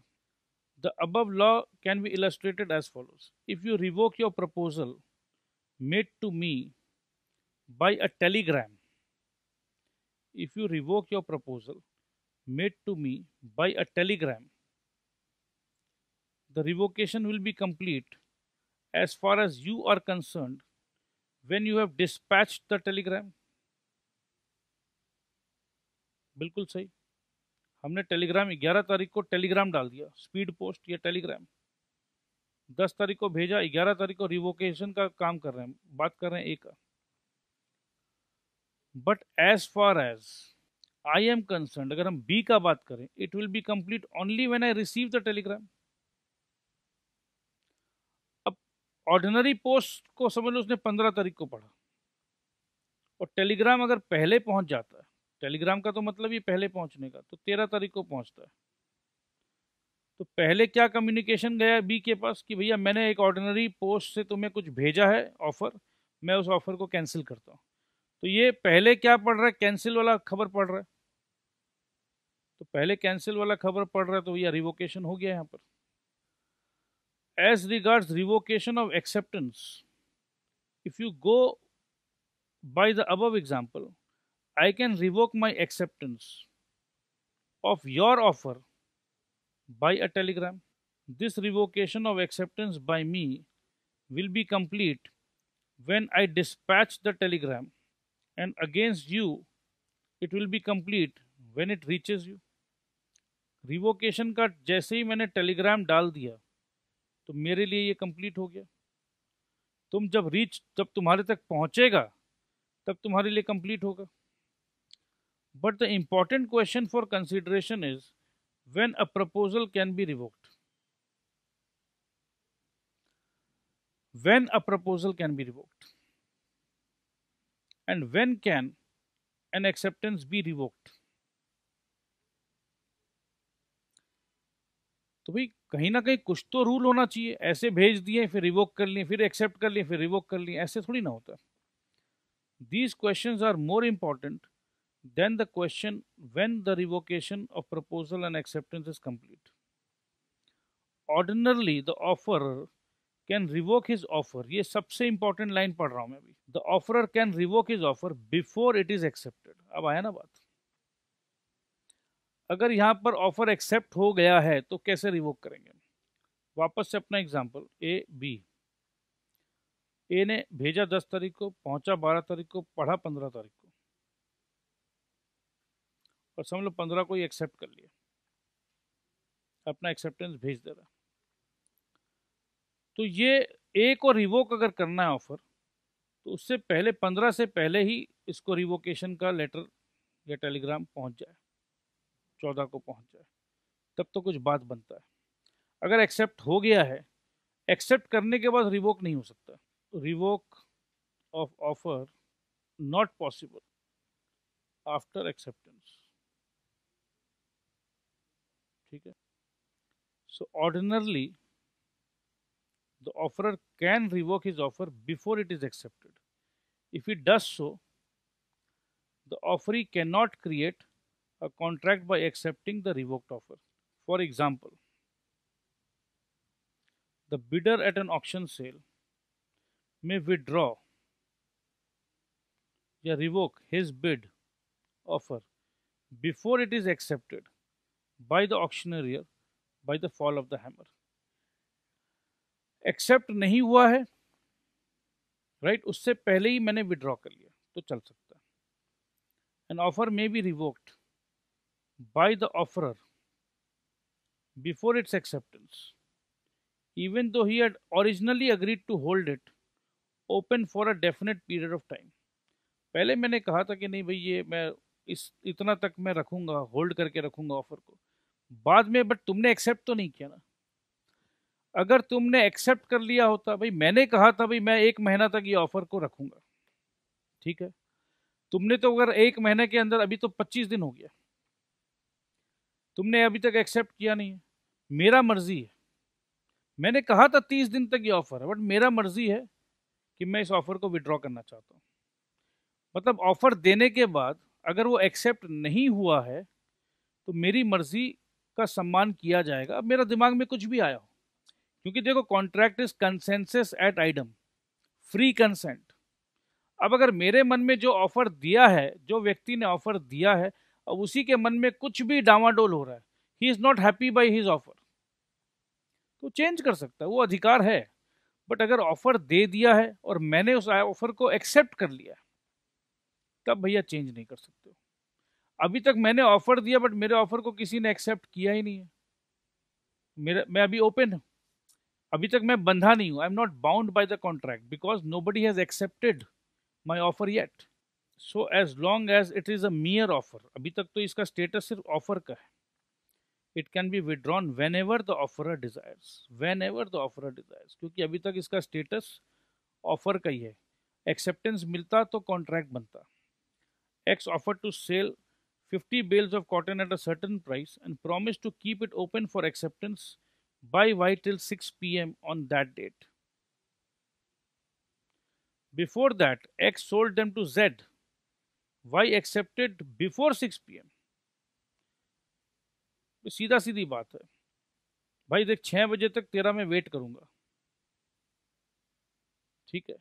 The above law can be illustrated as follows. If you revoke your proposal made to me by a telegram if you revoke your proposal made to me by a telegram the revocation will be complete as far as you are concerned when you have dispatched the telegram बिल्कुल सही हमने Telegram 11 तारीख को Telegram डाल दिया speed post या Telegram 10 तारीख को भेजा 11 तारीख को रिवोकेशन का काम कर रहे हैं बात कर रहे हैं एक का but as far as I am concern अगर हम बी का बात करें it will be complete only when I receive the telegram अब ऑर्डिनरी पोस्ट को समझ लो उसने पंद्रह तारीख को पढ़ा और टेलीग्राम अगर पहले पहुंच जाता है टेलीग्राम का तो मतलब ही पहले पहुंचने का तो तेरह तारीख को पहुंचता है तो पहले क्या कम्युनिकेशन गया बी के पास कि भैया मैंने एक ऑर्डिनरी पोस्ट से तुम्हें कुछ भेजा है ऑफर मैं उस ऑफर को कैंसिल करता हूँ तो ये पहले क्या पढ़ रहा है कैंसिल वाला खबर पढ़ रहा है तो पहले कैंसिल वाला खबर पढ़ रहा है तो भैया रिवोकेशन हो गया यहां पर as regard revocation of acceptance if you go by the above example I can revoke my acceptance of your offer by a telegram this revocation of acceptance by me will be complete when I dispatch the telegram and against you it will be complete when it reaches you revocation का जैसे ही मैंने Telegram डाल दिया तो मेरे लिए ये complete हो गया तुम जब रीच जब तुम्हारे तक पहुँचेगा तब तुम्हारे लिए कम्प्लीट होगा but the important question for consideration is when a proposal can be revoked when a proposal can be revoked and when can an acceptance be revoked तो भाई कहीं ना कहीं कुछ तो रूल होना चाहिए ऐसे भेज दिए फिर रिवोक कर लिए फिर एक्सेप्ट कर लिए फिर रिवोक कर लिए ऐसे थोड़ी ना होता these questions are more important than the question when the revocation of proposal and acceptance is complete ordinarily the offer can revoke his offer ये सबसे इंपॉर्टेंट लाइन पढ़ रहा हूं मैं अभी the offerer can revoke his offer before it is accepted अब आया ना बात अगर यहां पर ऑफर एक्सेप्ट हो गया है तो कैसे रिवोक करेंगे वापस से अपना एग्जाम्पल ए बी ए ने भेजा दस तारीख को पहुंचा बारह तारीख को पढ़ा पंद्रह तारीख को और समझ लो पंद्रह को ही एक्सेप्ट कर लिया अपना एक्सेप्टेंस भेज दे रहा तो ये एक और रिवोक अगर करना है ऑफ़र तो उससे पहले पंद्रह से पहले ही इसको रिवोकेशन का लेटर या टेलीग्राम पहुंच जाए चौदह को पहुंच जाए तब तो कुछ बात बनता है अगर एक्सेप्ट हो गया है एक्सेप्ट करने के बाद रिवोक नहीं हो सकता revoke of offer not possible after acceptance ठीक है so ordinarily the offerer can revoke his offer before it is accepted. If he does so, the offeree cannot create a contract by accepting the revoked offer. For example, the bidder at an auction sale may withdraw or revoke his bid offer before it is accepted by the auctioneer by the fall of the hammer. Accept नहीं हुआ है right right? उससे पहले ही मैंने withdraw कर लिया तो चल सकता है an offer may be revoked by the offerer before its acceptance even though he had originally agreed to hold it open for a definite period of time पहले मैंने कहा था कि नहीं भाई ये मैं इस इतना तक मैं रखूंगा होल्ड करके रखूंगा ऑफर को बाद में बट तुमने एक्सेप्ट तो नहीं किया ना अगर तुमने एक्सेप्ट कर लिया होता भाई मैंने कहा था भाई मैं एक महीना तक ये ऑफर को रखूंगा ठीक है तुमने तो अगर एक महीने के अंदर अभी तो पच्चीस दिन हो गया तुमने अभी तक एक्सेप्ट किया नहीं है मेरा मर्जी है मैंने कहा था तीस दिन तक ये ऑफर है बट मेरा मर्जी है कि मैं इस ऑफर को विड्रॉ करना चाहता हूँ मतलब ऑफर देने के बाद अगर वो एक्सेप्ट नहीं हुआ है तो मेरी मर्जी का सम्मान किया जाएगा अब मेरा दिमाग में कुछ भी आया हो क्योंकि देखो contract is consensus ad idem free consent अब अगर मेरे मन में जो ऑफर दिया है जो व्यक्ति ने ऑफर दिया है अब उसी के मन में कुछ भी डावाडोल हो रहा है he is not happy by his offer तो चेंज कर सकता है वो अधिकार है बट अगर ऑफर दे दिया है और मैंने उस ऑफर को एक्सेप्ट कर लिया तब भैया चेंज नहीं कर सकते अभी तक मैंने ऑफर दिया बट मेरे ऑफर को किसी ने एक्सेप्ट किया ही नहीं है मेरा मैं अभी ओपन हूँ अभी तक मैं बंधा नहीं हूँ I am not bound by the contract because nobody has accepted my offer yet so as long as it is a mere offer अभी तक तो इसका स्टेटस सिर्फ ऑफर का है it can be withdrawn whenever the offer desires whenever the offer desires क्योंकि अभी तक इसका स्टेटस ऑफर का ही है एक्सेप्टेंस मिलता तो कॉन्ट्रैक्ट बनता X offer to sell fifty bales of cotton at a certain price and promise to keep it open for acceptance Buy Y till 6 pm on that date. Before that, X sold them to Z. Y accepted before 6 pm. तो सीधा सीधी बात है भाई देख छः बजे तक तेरा मैं वेट करूँगा ठीक है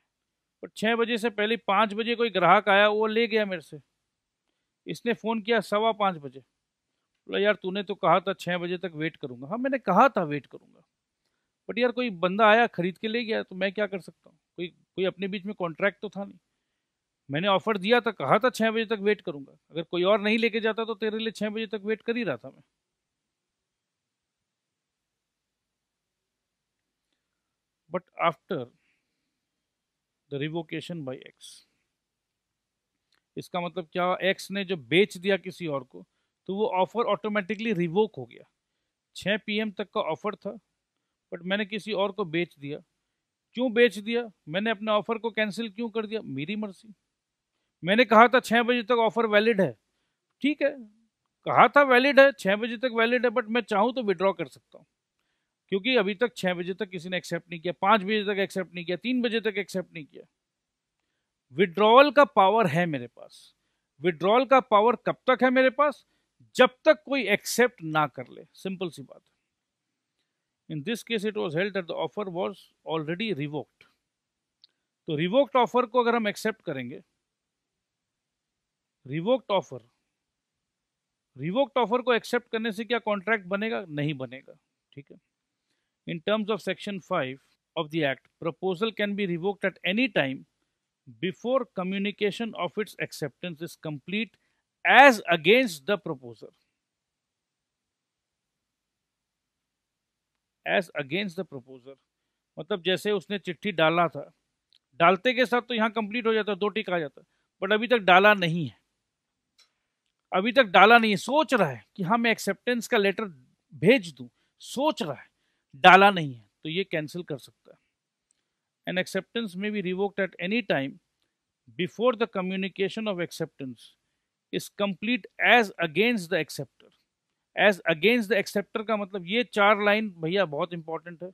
और छः बजे से पहले पाँच बजे कोई ग्राहक आया वो ले गया मेरे से इसने फ़ोन किया सवा पाँच बजे बोला यार तूने तो कहा था छः बजे तक वेट करूँगा हाँ मैंने कहा था वेट करूँगा बट यार कोई बंदा आया खरीद के ले गया तो मैं क्या कर सकता हूँ कोई कोई अपने बीच में कॉन्ट्रैक्ट तो था नहीं मैंने ऑफर दिया था कहा था छः बजे तक वेट करूँगा अगर कोई और नहीं लेके जाता तो तेरे लिए छः बजे तक वेट कर ही रहा था मैं but after the revocation by X इसका मतलब क्या एक्स ने जो बेच दिया किसी और को तो वो ऑफ़र ऑटोमेटिकली रिवोक हो गया 6 पीएम तक का ऑफ़र था बट मैंने किसी और को बेच दिया क्यों बेच दिया मैंने अपने ऑफ़र को कैंसिल क्यों कर दिया मेरी मर्जी मैंने कहा था छः बजे तक ऑफ़र वैलिड है ठीक है कहा था वैलिड है छः बजे तक वैलिड है बट मैं चाहूँ तो विड्रॉ कर सकता हूँ क्योंकि अभी तक छः बजे तक किसी ने एक्सेप्ट नहीं किया पाँच बजे तक एक्सेप्ट नहीं किया तीन बजे तक एक्सेप्ट नहीं किया विड्रॉवल का पावर है मेरे पास विड्रॉल का पावर कब तक है मेरे पास जब तक कोई एक्सेप्ट ना कर ले सिंपल सी बात in this case it was held the offer was already revoked तो रिवोक्ड ऑफर को अगर हम एक्सेप्ट करेंगे रिवोक्ड ऑफर रिवोक्ड ऑफर को एक्सेप्ट करने से क्या कॉन्ट्रैक्ट बनेगा नहीं बनेगा ठीक है in terms of section five of the act proposal can be revoked at any time before communication of its acceptance is complete as against the proposer as against the proposer मतलब जैसे उसने चिट्ठी डाला था डालते के साथ तो यहाँ कंप्लीट हो जाता दो टिक आ जाता बट अभी तक डाला नहीं है अभी तक डाला नहीं है सोच रहा है कि हाँ मैं एक्सेप्टेंस का लेटर भेज दू सोच रहा है डाला नहीं है तो ये कैंसिल कर सकता है एन एक्सेप्टेंस में be revoked at any time before the communication of acceptance is complete as against the acceptor as against the acceptor का मतलब ये चार लाइन भैया बहुत इंपॉर्टेंट है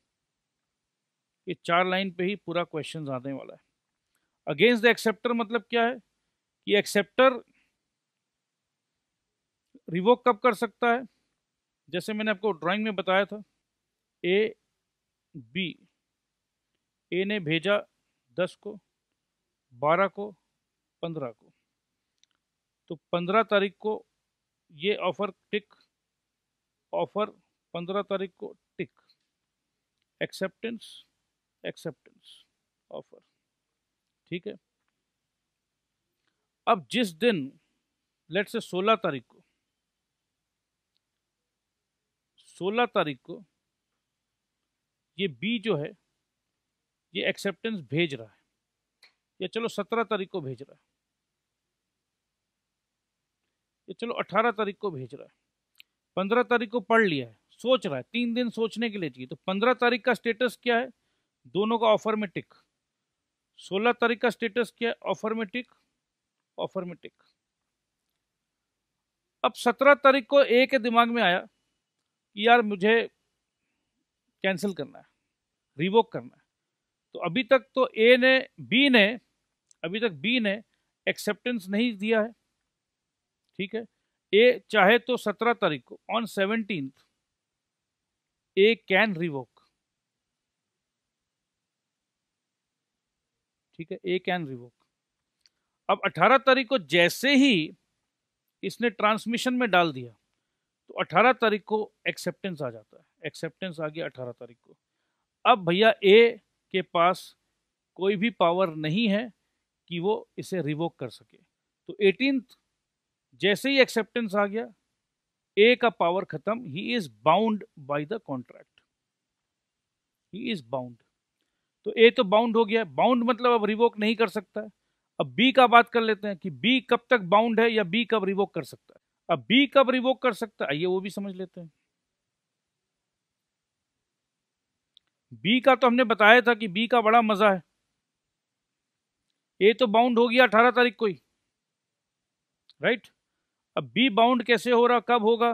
ये चार लाइन पे ही पूरा क्वेश्चन आने वाला है अगेंस्ट द एक्सेप्टर मतलब क्या है कि एक्सेप्टर रिवोक कब कर सकता है जैसे मैंने आपको ड्राइंग में बताया था ए बी ए ने भेजा दस को बारह को पंद्रह को तो पंद्रह तारीख को ये ऑफ़र टिक ऑफ़र पंद्रह तारीख को टिक एक्सेप्टेंस एक्सेप्टेंस ऑफ़र ठीक है अब जिस दिन लेट से सोलह तारीख को सोलह तारीख को ये बी जो है ये एक्सेप्टेंस भेज रहा है या चलो सत्रह तारीख को भेज रहा है ये चलो अठारह तारीख को भेज रहा है पंद्रह तारीख को पढ़ लिया है सोच रहा है तीन दिन सोचने के लिए चाहिए तो पंद्रह तारीख का स्टेटस क्या है दोनों का ऑफर में टिक सोलह तारीख का स्टेटस क्या है ऑफर में टिक ऑफर में टिक अब सत्रह तारीख को ए के दिमाग में आया कि यार मुझे कैंसिल करना है रिवोक करना है तो अभी तक तो ए ने बी ने अभी तक बी ने एक्सेप्टेंस नहीं दिया है ठीक है ए चाहे तो सत्रह तारीख को on seventeen A can revoke ठीक है ए कैन रिवोक अब 18 तारीख को जैसे ही इसने ट्रांसमिशन में डाल दिया तो 18 तारीख को एक्सेप्टेंस आ जाता है एक्सेप्टेंस आ गया 18 तारीख को अब भैया ए के पास कोई भी पावर नहीं है कि वो इसे रिवोक कर सके तो एटीनथ जैसे ही एक्सेप्टेंस आ गया ए का पावर खत्म he is bound by the contract he is bound तो ए तो बाउंड हो गया बाउंड मतलब अब रिवोक नहीं कर सकता अब बी का बात कर लेते हैं कि बी कब तक बाउंड है या बी कब रिवोक कर सकता है अब बी कब रिवोक कर सकता है आइए वो भी समझ लेते हैं बी का तो हमने बताया था कि बी का बड़ा मजा है ए तो बाउंड हो गया अठारह तारीख को ही राइट अब बी बाउंड कैसे हो रहा कब होगा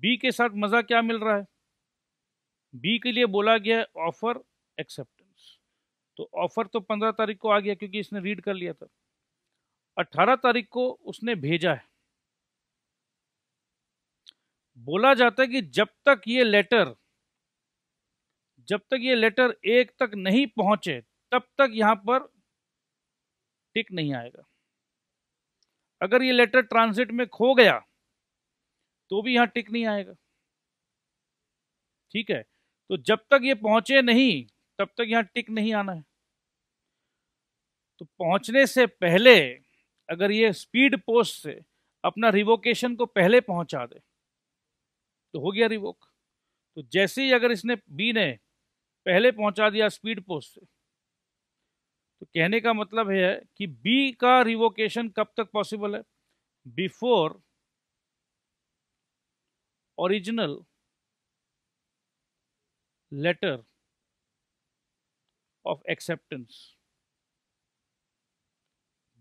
बी के साथ मज़ा क्या मिल रहा है बी के लिए बोला गया है ऑफर एक्सेप्टेंस तो ऑफर तो पंद्रह तारीख को आ गया क्योंकि इसने रीड कर लिया था अट्ठारह तारीख को उसने भेजा है बोला जाता है कि जब तक ये लेटर जब तक ये लेटर एक तक नहीं पहुंचे तब तक यहां पर टिक नहीं आएगा अगर ये लेटर ट्रांसिट में खो गया तो भी यहां टिक नहीं आएगा ठीक है तो जब तक ये पहुंचे नहीं तब तक यहां टिक नहीं आना है तो पहुंचने से पहले अगर ये स्पीड पोस्ट से अपना रिवोकेशन को पहले पहुंचा दे तो हो गया रिवोक तो जैसे ही अगर इसने बी ने पहले पहुंचा दिया स्पीड पोस्ट से तो कहने का मतलब है कि बी का रिवोकेशन कब तक पॉसिबल है before original letter of acceptance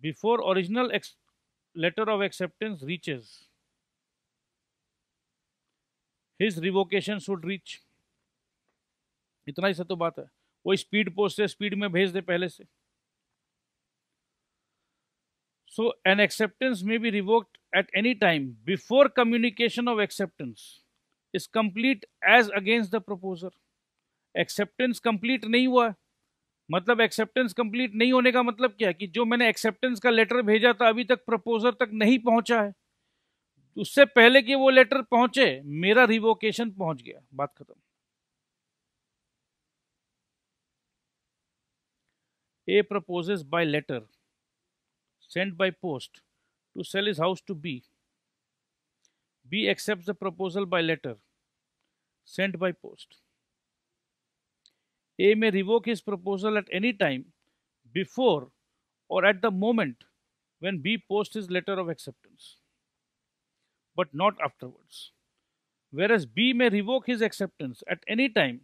before original letter of acceptance reaches his revocation should reach इतना ही सा तो बात है वो स्पीड पोस्ट से स्पीड में भेज दे पहले से So an acceptance may be revoked at any time before communication of acceptance is complete as against the proposer. Acceptance complete नहीं हुआ मतलब acceptance complete नहीं होने का मतलब क्या कि जो मैंने acceptance का letter भेजा था अभी तक proposer तक नहीं पहुंचा है उससे पहले कि वो लेटर पहुंचे मेरा रिवोकेशन पहुंच गया बात खत्म A proposes by letter sent by post to sell his house to B. B accepts the proposal by letter sent by post. A may revoke his proposal at any time before or at the moment when B posts his letter of acceptance, but not afterwards. Whereas B may revoke his acceptance at any time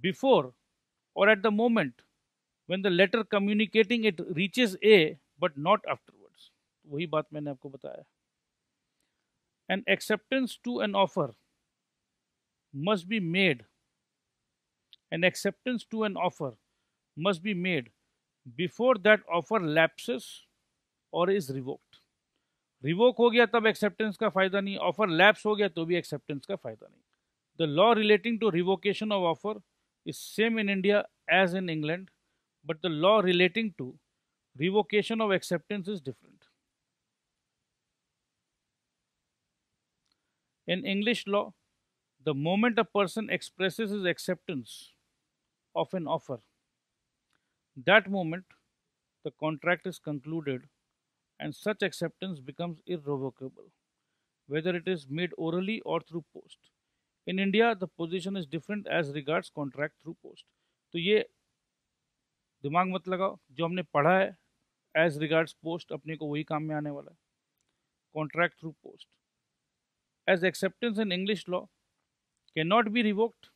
before or at the moment when the letter communicating it reaches A but not afterwards वही बात मैंने आपको बताया an acceptance to an offer must be made an acceptance to an offer must be made before that offer lapses or is revoked revoke हो गया तब acceptance का फायदा नहीं ऑफर लैप्स हो गया तो भी एक्सेप्टेंस का फायदा नहीं the law relating to revocation of offer is same in India as in England but the law relating to revocation of acceptance is different. In English law, the moment a person expresses his acceptance of an offer, that moment the contract is concluded and such acceptance becomes irrevocable, whether it is made orally or through post. In India, the position is different as regards contract through post. तो ये दिमाग मत लगाओ जो हमने पढ़ा है as regards post अपने को वही काम में आने वाला है contract through post as acceptance in English law can not be revoked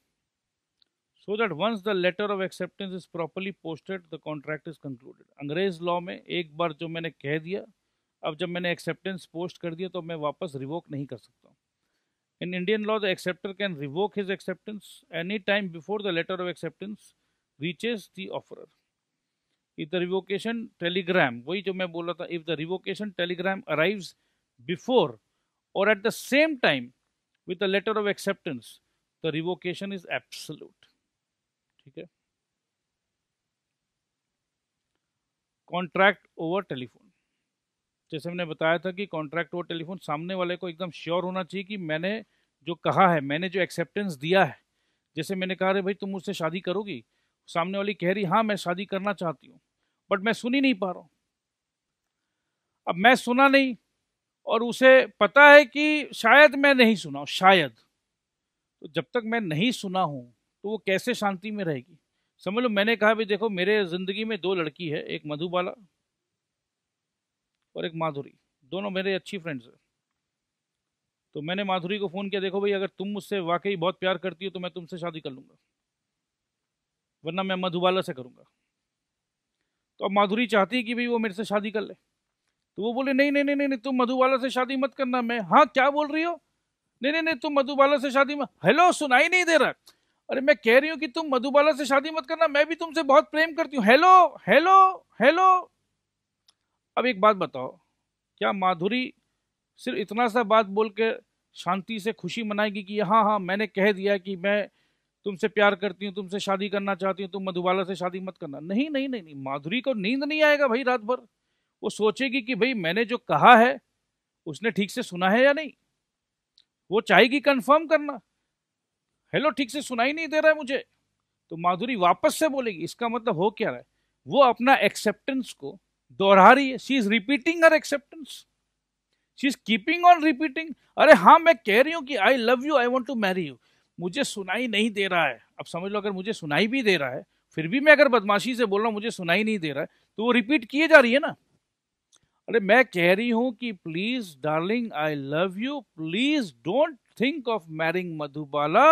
so that once the letter of acceptance is properly posted the contract is concluded अंग्रेज लॉ में एक बार जो मैंने कह दिया अब जब मैंने एक्सेप्टेंस पोस्ट कर दिया तो मैं वापस रिवोक नहीं कर सकता हूँ in Indian law the acceptor can revoke his acceptance any time before the letter of acceptance reaches the if the revocation telegram वही जो मैं बोला था if the revocation telegram arrive before or at the same time with the letter of acceptance the revocation is absolute ठीक है contract over telephone जैसे मैंने बताया था कि कॉन्ट्रैक्ट ओवर टेलीफोन सामने वाले को एकदम श्योर होना चाहिए कि मैंने जो कहा है मैंने जो एक्सेप्टेंस दिया है जैसे मैंने कहा भाई तुम मुझसे शादी करोगी सामने वाली कह रही हाँ मैं शादी करना चाहती हूँ बट मैं सुन ही नहीं पा रहा हूँ अब मैं सुना नहीं और उसे पता है कि शायद मैं नहीं सुना हूँ शायद तो जब तक मैं नहीं सुना हूँ तो वो कैसे शांति में रहेगी समझ लो मैंने कहा भी देखो मेरे ज़िंदगी में दो लड़की है एक मधुबाला और एक माधुरी दोनों मेरे अच्छी फ्रेंड्स हैं तो मैंने माधुरी को फ़ोन किया देखो भाई अगर तुम मुझसे वाकई बहुत प्यार करती हो तो मैं तुमसे शादी कर लूँगा वरना मैं मधुबाला से करूँगा तो अब माधुरी चाहती है कि भाई वो मेरे से शादी कर ले तो वो बोले नहीं नहीं नहीं नहीं तुम मधुबाला से शादी मत करना मैं हाँ क्या बोल रही हो नहीं नहीं नहीं तुम मधुबाला से शादी मत हेलो सुनाई नहीं दे रहा अरे मैं कह रही हूँ कि तुम मधुबाला से शादी मत करना मैं भी तुमसे बहुत प्रेम करती हूँ हेलो हेलो हेलो अब एक बात बताओ क्या माधुरी सिर्फ इतना सा बात बोल के शांति से खुशी मनाएगी कि हाँ हाँ मैंने कह दिया कि मैं तुमसे प्यार करती हूँ तुमसे शादी करना चाहती हूँ तुम मधुबाला से शादी मत करना नहीं नहीं नहीं नहीं माधुरी को नींद नहीं आएगा भाई रात भर वो सोचेगी कि भाई मैंने जो कहा है उसने ठीक से सुना है या नहीं वो चाहेगी कंफर्म करना हेलो ठीक से सुनाई नहीं दे रहा है मुझे तो माधुरी वापस से बोलेगी इसका मतलब हो क्या रहा है वो अपना एक्सेप्टेंस को दोहरा रही है she is repeating her acceptance she is keeping on repeating अरे हाँ मैं कह रही हूँ कि I love you I want to marry you मुझे सुनाई नहीं दे रहा है अब समझ लो अगर मुझे सुनाई भी दे रहा है फिर भी मैं अगर बदमाशी से बोल रहा हूँ मुझे सुनाई नहीं दे रहा है तो वो रिपीट किए जा रही है ना अरे मैं कह रही हूँ कि please darling I love you please don't think of marrying Madhubala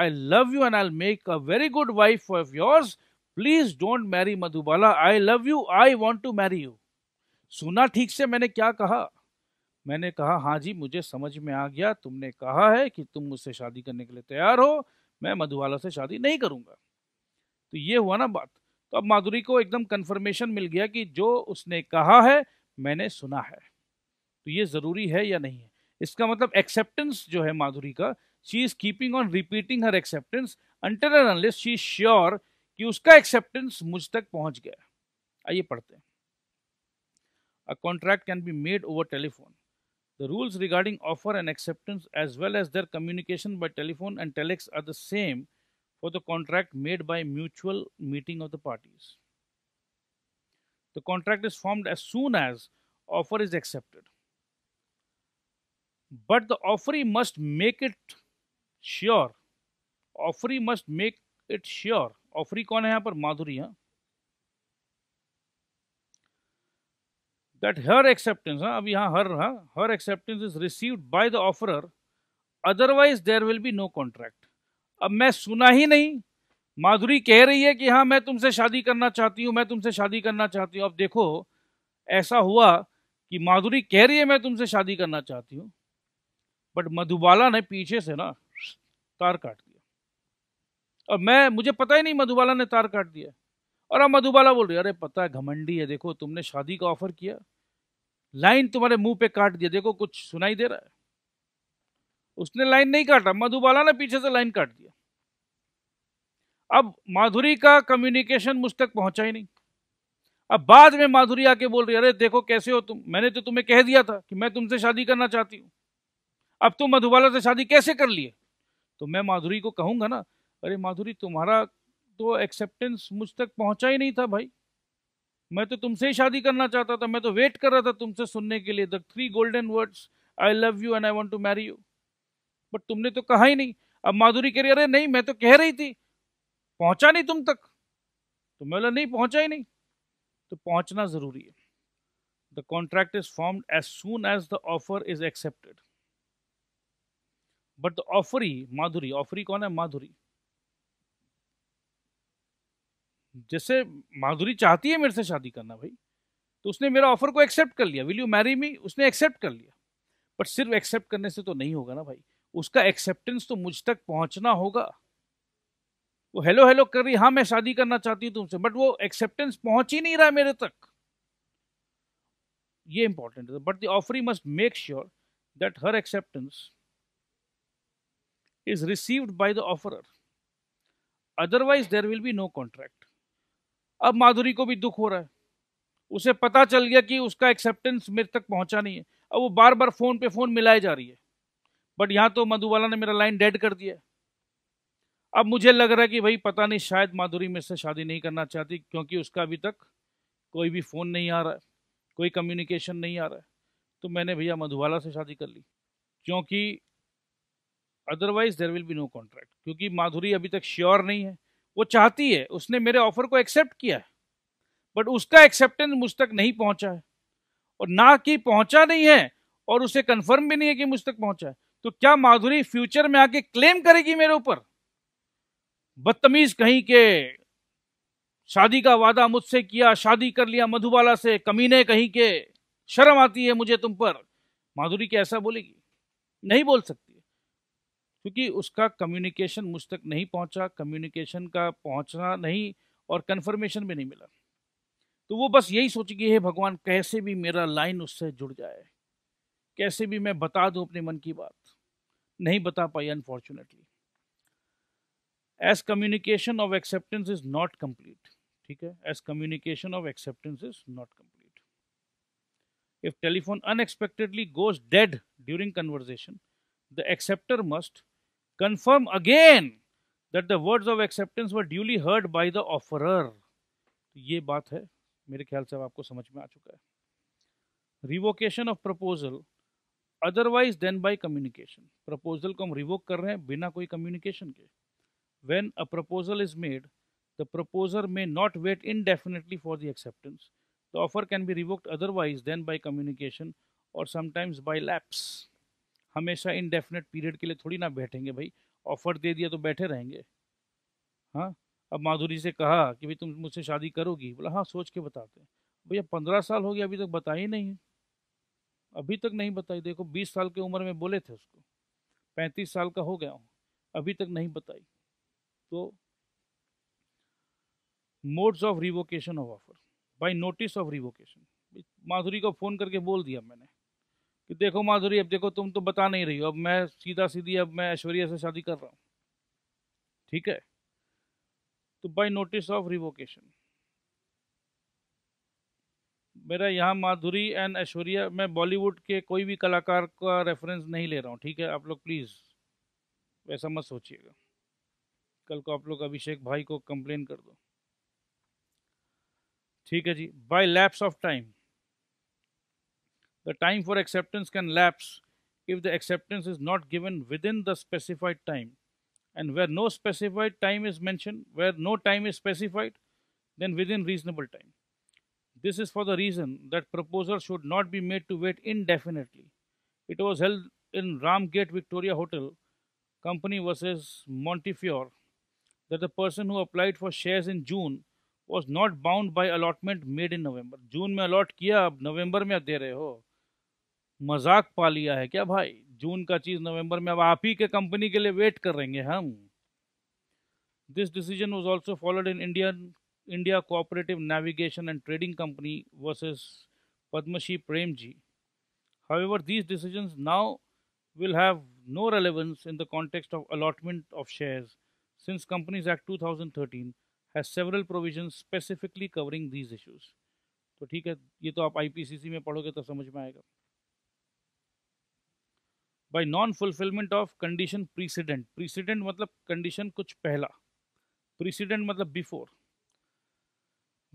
I love you and I make a very good wife of yours please don't marry Madhubala I love you I want to marry you सुना ठीक से मैंने क्या कहा मैंने कहा हाँ जी मुझे समझ में आ गया तुमने कहा है कि तुम मुझसे शादी करने के लिए तैयार हो मैं मधुवाला से शादी नहीं करूँगा तो ये हुआ ना बात तो अब माधुरी को एकदम कन्फर्मेशन मिल गया कि जो उसने कहा है मैंने सुना है तो ये ज़रूरी है या नहीं है इसका मतलब एक्सेप्टेंस जो है माधुरी का she is keeping on repeating her acceptance until unless she is sure कि उसका एक्सेप्टेंस मुझ तक पहुंच गया आइए पढ़ते हैं a contract can be made over telephone The rules regarding offer and acceptance as well as their communication by telephone and telex are the same for the contract made by mutual meeting of the parties. The contract is formed as soon as offer is accepted. But the offeree must make it sure. Offeree must make it sure. Offeree कौन है यहाँ पर माधुरी that her acceptance, huh? Abhi, huh, her, huh? हाँ, her acceptance is received by the offerer, otherwise there will be no contract. अब मैं सुना ही नहीं माधुरी कह रही है कि हाँ मैं तुमसे शादी करना चाहती हूँ मैं तुमसे शादी करना चाहती हूँ अब देखो ऐसा हुआ कि माधुरी कह रही है मैं तुमसे शादी करना चाहती हूँ बट मधुबाला ने पीछे से ना तार काट दिया और मैं मुझे पता ही नहीं मधुबाला ने तार काट दिया और अब मधुबाला बोल रही है अरे पता है घमंडी है देखो तुमने शादी का ऑफर किया लाइन तुम्हारे मुंह पे काट दिया देखो कुछ सुनाई दे रहा है उसने लाइन नहीं काटा मधुबाला ने पीछे से लाइन काट दिया अब माधुरी का कम्युनिकेशन मुझ तक पहुंचा ही नहीं अब बाद में माधुरी आके बोल रही अरे देखो कैसे हो तुम मैंने तो तुम्हें कह दिया था कि मैं तुमसे शादी करना चाहती हूँ अब तुम मधुबाला से शादी कैसे कर लिए तो मैं माधुरी को कहूंगा ना अरे माधुरी तुम्हारा तो एक्सेप्टेंस मुझ तक पहुंचा ही नहीं था भाई मैं तो तुमसे ही शादी करना चाहता था मैं तो वेट कर रहा था तुमसे सुनने के लिए the three golden words I love you and I want to marry you but तुमने तो कहा ही नहीं अब माधुरी कह रही अरे नहीं मैं तो कह रही थी पहुंचा नहीं तुम तक तो मैं बोला नहीं पहुंचा ही नहीं तो पहुंचना जरूरी है the contract is form as soon as the offer is accepted but the offeree Madhuri offeree कौन है माधुरी जैसे माधुरी चाहती है मेरे से शादी करना भाई तो उसने मेरा ऑफर को एक्सेप्ट कर लिया विल यू मैरी मी उसने एक्सेप्ट कर लिया बट सिर्फ एक्सेप्ट करने से तो नहीं होगा ना भाई उसका एक्सेप्टेंस तो मुझ तक पहुंचना होगा वो हेलो हेलो कर रही हाँ मैं शादी करना चाहती हूँ तुमसे बट वो एक्सेप्टेंस पहुंच ही नहीं रहा मेरे तक ये इंपॉर्टेंट है but the offeree must make sure that her acceptance is received by the offeror otherwise there will be no contract अब माधुरी को भी दुख हो रहा है उसे पता चल गया कि उसका एक्सेप्टेंस मेरे तक पहुंचा नहीं है अब वो बार बार फ़ोन पे फ़ोन मिलाए जा रही है बट यहाँ तो मधुबाला ने मेरा लाइन डेड कर दिया अब मुझे लग रहा है कि भाई पता नहीं शायद माधुरी मेरे से शादी नहीं करना चाहती क्योंकि उसका अभी तक कोई भी फ़ोन नहीं आ रहा है कोई कम्युनिकेशन नहीं आ रहा है तो मैंने भैया मधुबाला से शादी कर ली क्योंकि otherwise there will be no contract क्योंकि माधुरी अभी तक श्योर नहीं है वो चाहती है उसने मेरे ऑफर को एक्सेप्ट किया है बट उसका एक्सेप्टेंस मुझ तक नहीं पहुंचा है और ना कि पहुंचा नहीं है और उसे कंफर्म भी नहीं है कि मुझ तक पहुंचा है तो क्या माधुरी फ्यूचर में आके क्लेम करेगी मेरे ऊपर बदतमीज कहीं के शादी का वादा मुझसे किया शादी कर लिया मधुबाला से कमीने कहीं के शर्म आती है मुझे तुम पर माधुरी क्या ऐसा बोलेगी नहीं बोल सकती क्योंकि उसका कम्युनिकेशन मुझ तक नहीं पहुंचा कम्युनिकेशन का पहुंचना नहीं और कन्फर्मेशन भी नहीं मिला तो वो बस यही सोच गई है भगवान कैसे भी मेरा लाइन उससे जुड़ जाए कैसे भी मैं बता दूं अपने मन की बात नहीं बता पाई unfortunately as communication of acceptance is not complete ठीक है as communication of acceptance is not complete if telephone unexpectedly goes dead during conversation the acceptor must confirm again that the words of acceptance were duly heard by the offerer ये बात है मेरे ख्याल से अब आपको समझ में आ चुका है revocation of proposal otherwise then by communication proposal को हम रिवोक कर रहे हैं बिना कोई कम्युनिकेशन के when a proposal is made the proposer may not wait indefinitely for the acceptance the offer can be revoked otherwise than by communication or sometimes by lapse हमेशा indefinite period के लिए थोड़ी ना बैठेंगे भाई ऑफर दे दिया तो बैठे रहेंगे हाँ अब माधुरी से कहा कि भाई तुम मुझसे शादी करोगी बोला हाँ सोच के बताते हैं भैया पंद्रह साल हो गया अभी तक बताई नहीं अभी तक नहीं बताई देखो बीस साल की उम्र में बोले थे उसको पैंतीस साल का हो गया हूँ अभी तक नहीं बताई तो modes of revocation of offer by notice of revocation Madhuri को फ़ोन करके बोल दिया मैंने कि देखो माधुरी अब देखो तुम तो बता नहीं रही हो अब मैं सीधा सीधी अब मैं ऐश्वर्या से शादी कर रहा हूँ ठीक है तो बाई नोटिस ऑफ रिवोकेशन मेरा यहाँ माधुरी एंड ऐश्वर्या मैं बॉलीवुड के कोई भी कलाकार का रेफरेंस नहीं ले रहा हूँ ठीक है आप लोग प्लीज़ वैसा मत सोचिएगा कल को आप लोग अभिषेक भाई को कंप्लेन कर दो ठीक है जी by lapse of time The time for acceptance can lapse if the acceptance is not given within the specified time. And where no specified time is mentioned, where no time is specified, then within reasonable time. This is for the reason that proposals should not be made to wait indefinitely. It was held in Ramgate Victoria Hotel Company versus Montefiore that the person who applied for shares in June was not bound by allotment made in November. June में allot किया November में दे रहे हो मजाक पा लिया है क्या भाई जून का चीज नवंबर में अब आप ही के कंपनी के लिए वेट कर रहे हैं हम this decision was also followed in Indian India cooperative navigation and trading company versus Padmashri Prem ji however these decision now will have no relevance in the context of allotment of share since companies act two thousand thirteen has several provision specifically covering these issues तो ठीक है ये तो आप I P C सी में पढ़ोगे तो समझ में आएगा By non-fulfillment of condition, precedent. Precedent मतलब condition. कुछ पहला Precedent मतलब before.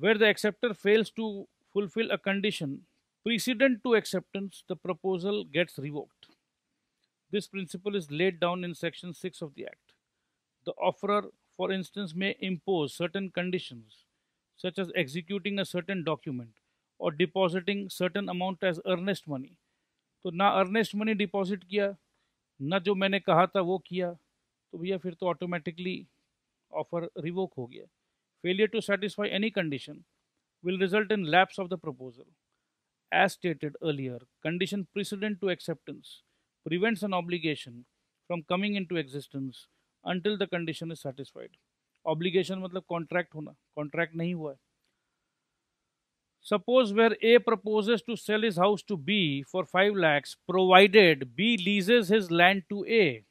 where the acceptor fails to fulfill a condition precedent to acceptance, the proposal gets revoked. This principle is laid down in Section 6 of the Act. The offerer, for instance, may impose certain conditions, such as executing a certain document or depositing certain amount as earnest money तो ना earnest money deposit किया ना जो मैंने कहा था वो किया तो भैया फिर तो ऑटोमेटिकली ऑफर रिवोक हो गया failure to satisfy any condition will result in lapse of the proposal as stated earlier condition precedent to acceptance prevents an obligation from coming into existence until the condition is satisfied obligation मतलब contract होना contract नहीं हुआ है suppose where a proposes to sell his house to b for 5 lakhs provided b leases his land to a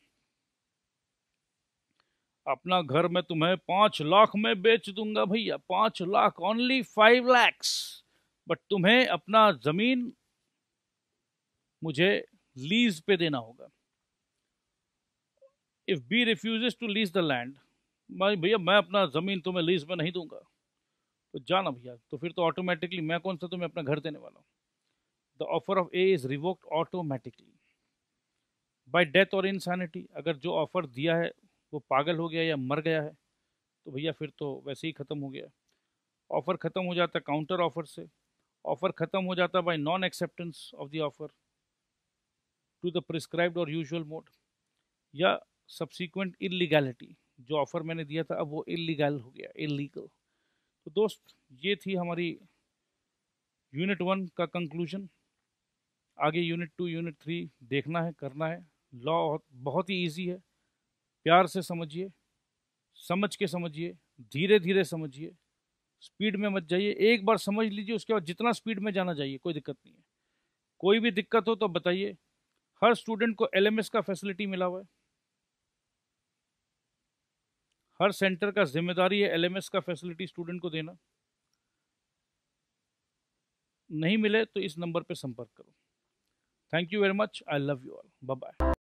अपना घर में तुम्हें पांच लाख में बेच दूंगा भैया पांच lakh only five lakhs but तुम्हें अपना जमीन मुझे लीज पे देना होगा if B refuses to lease the land भैया मैं अपना जमीन तुम्हें लीज में नहीं दूंगा तो जाना भैया तो फिर तो ऑटोमेटिकली मैं कौन सा तुम्हें अपना घर देने वाला हूँ the offer of A is revoked automatically by death or insanity अगर जो ऑफ़र दिया है वो पागल हो गया या मर गया है तो भैया फिर तो वैसे ही ख़त्म हो गया ऑफ़र ख़त्म हो जाता काउंटर ऑफ़र से ऑफ़र ख़त्म हो जाता by non acceptance of the offer to the prescribed or usual mode या सब्सिक्वेंट इलीगैलिटी जो ऑफ़र मैंने दिया था अब वो इलीगल हो गया इलीगल तो दोस्त ये थी हमारी यूनिट वन का कंक्लूजन आगे यूनिट टू यूनिट थ्री देखना है करना है लॉ बहुत ही ईजी है प्यार से समझिए समझ के समझिए धीरे धीरे समझिए स्पीड में मत जाइए एक बार समझ लीजिए उसके बाद जितना स्पीड में जाना चाहिए कोई दिक्कत नहीं है कोई भी दिक्कत हो तो बताइए हर स्टूडेंट को एलएमएस का फैसिलिटी मिला हुआ है हर सेंटर का जिम्मेदारी है एलएमएस का फैसिलिटी स्टूडेंट को देना नहीं मिले तो इस नंबर पर संपर्क करो thank you very much I love you all bye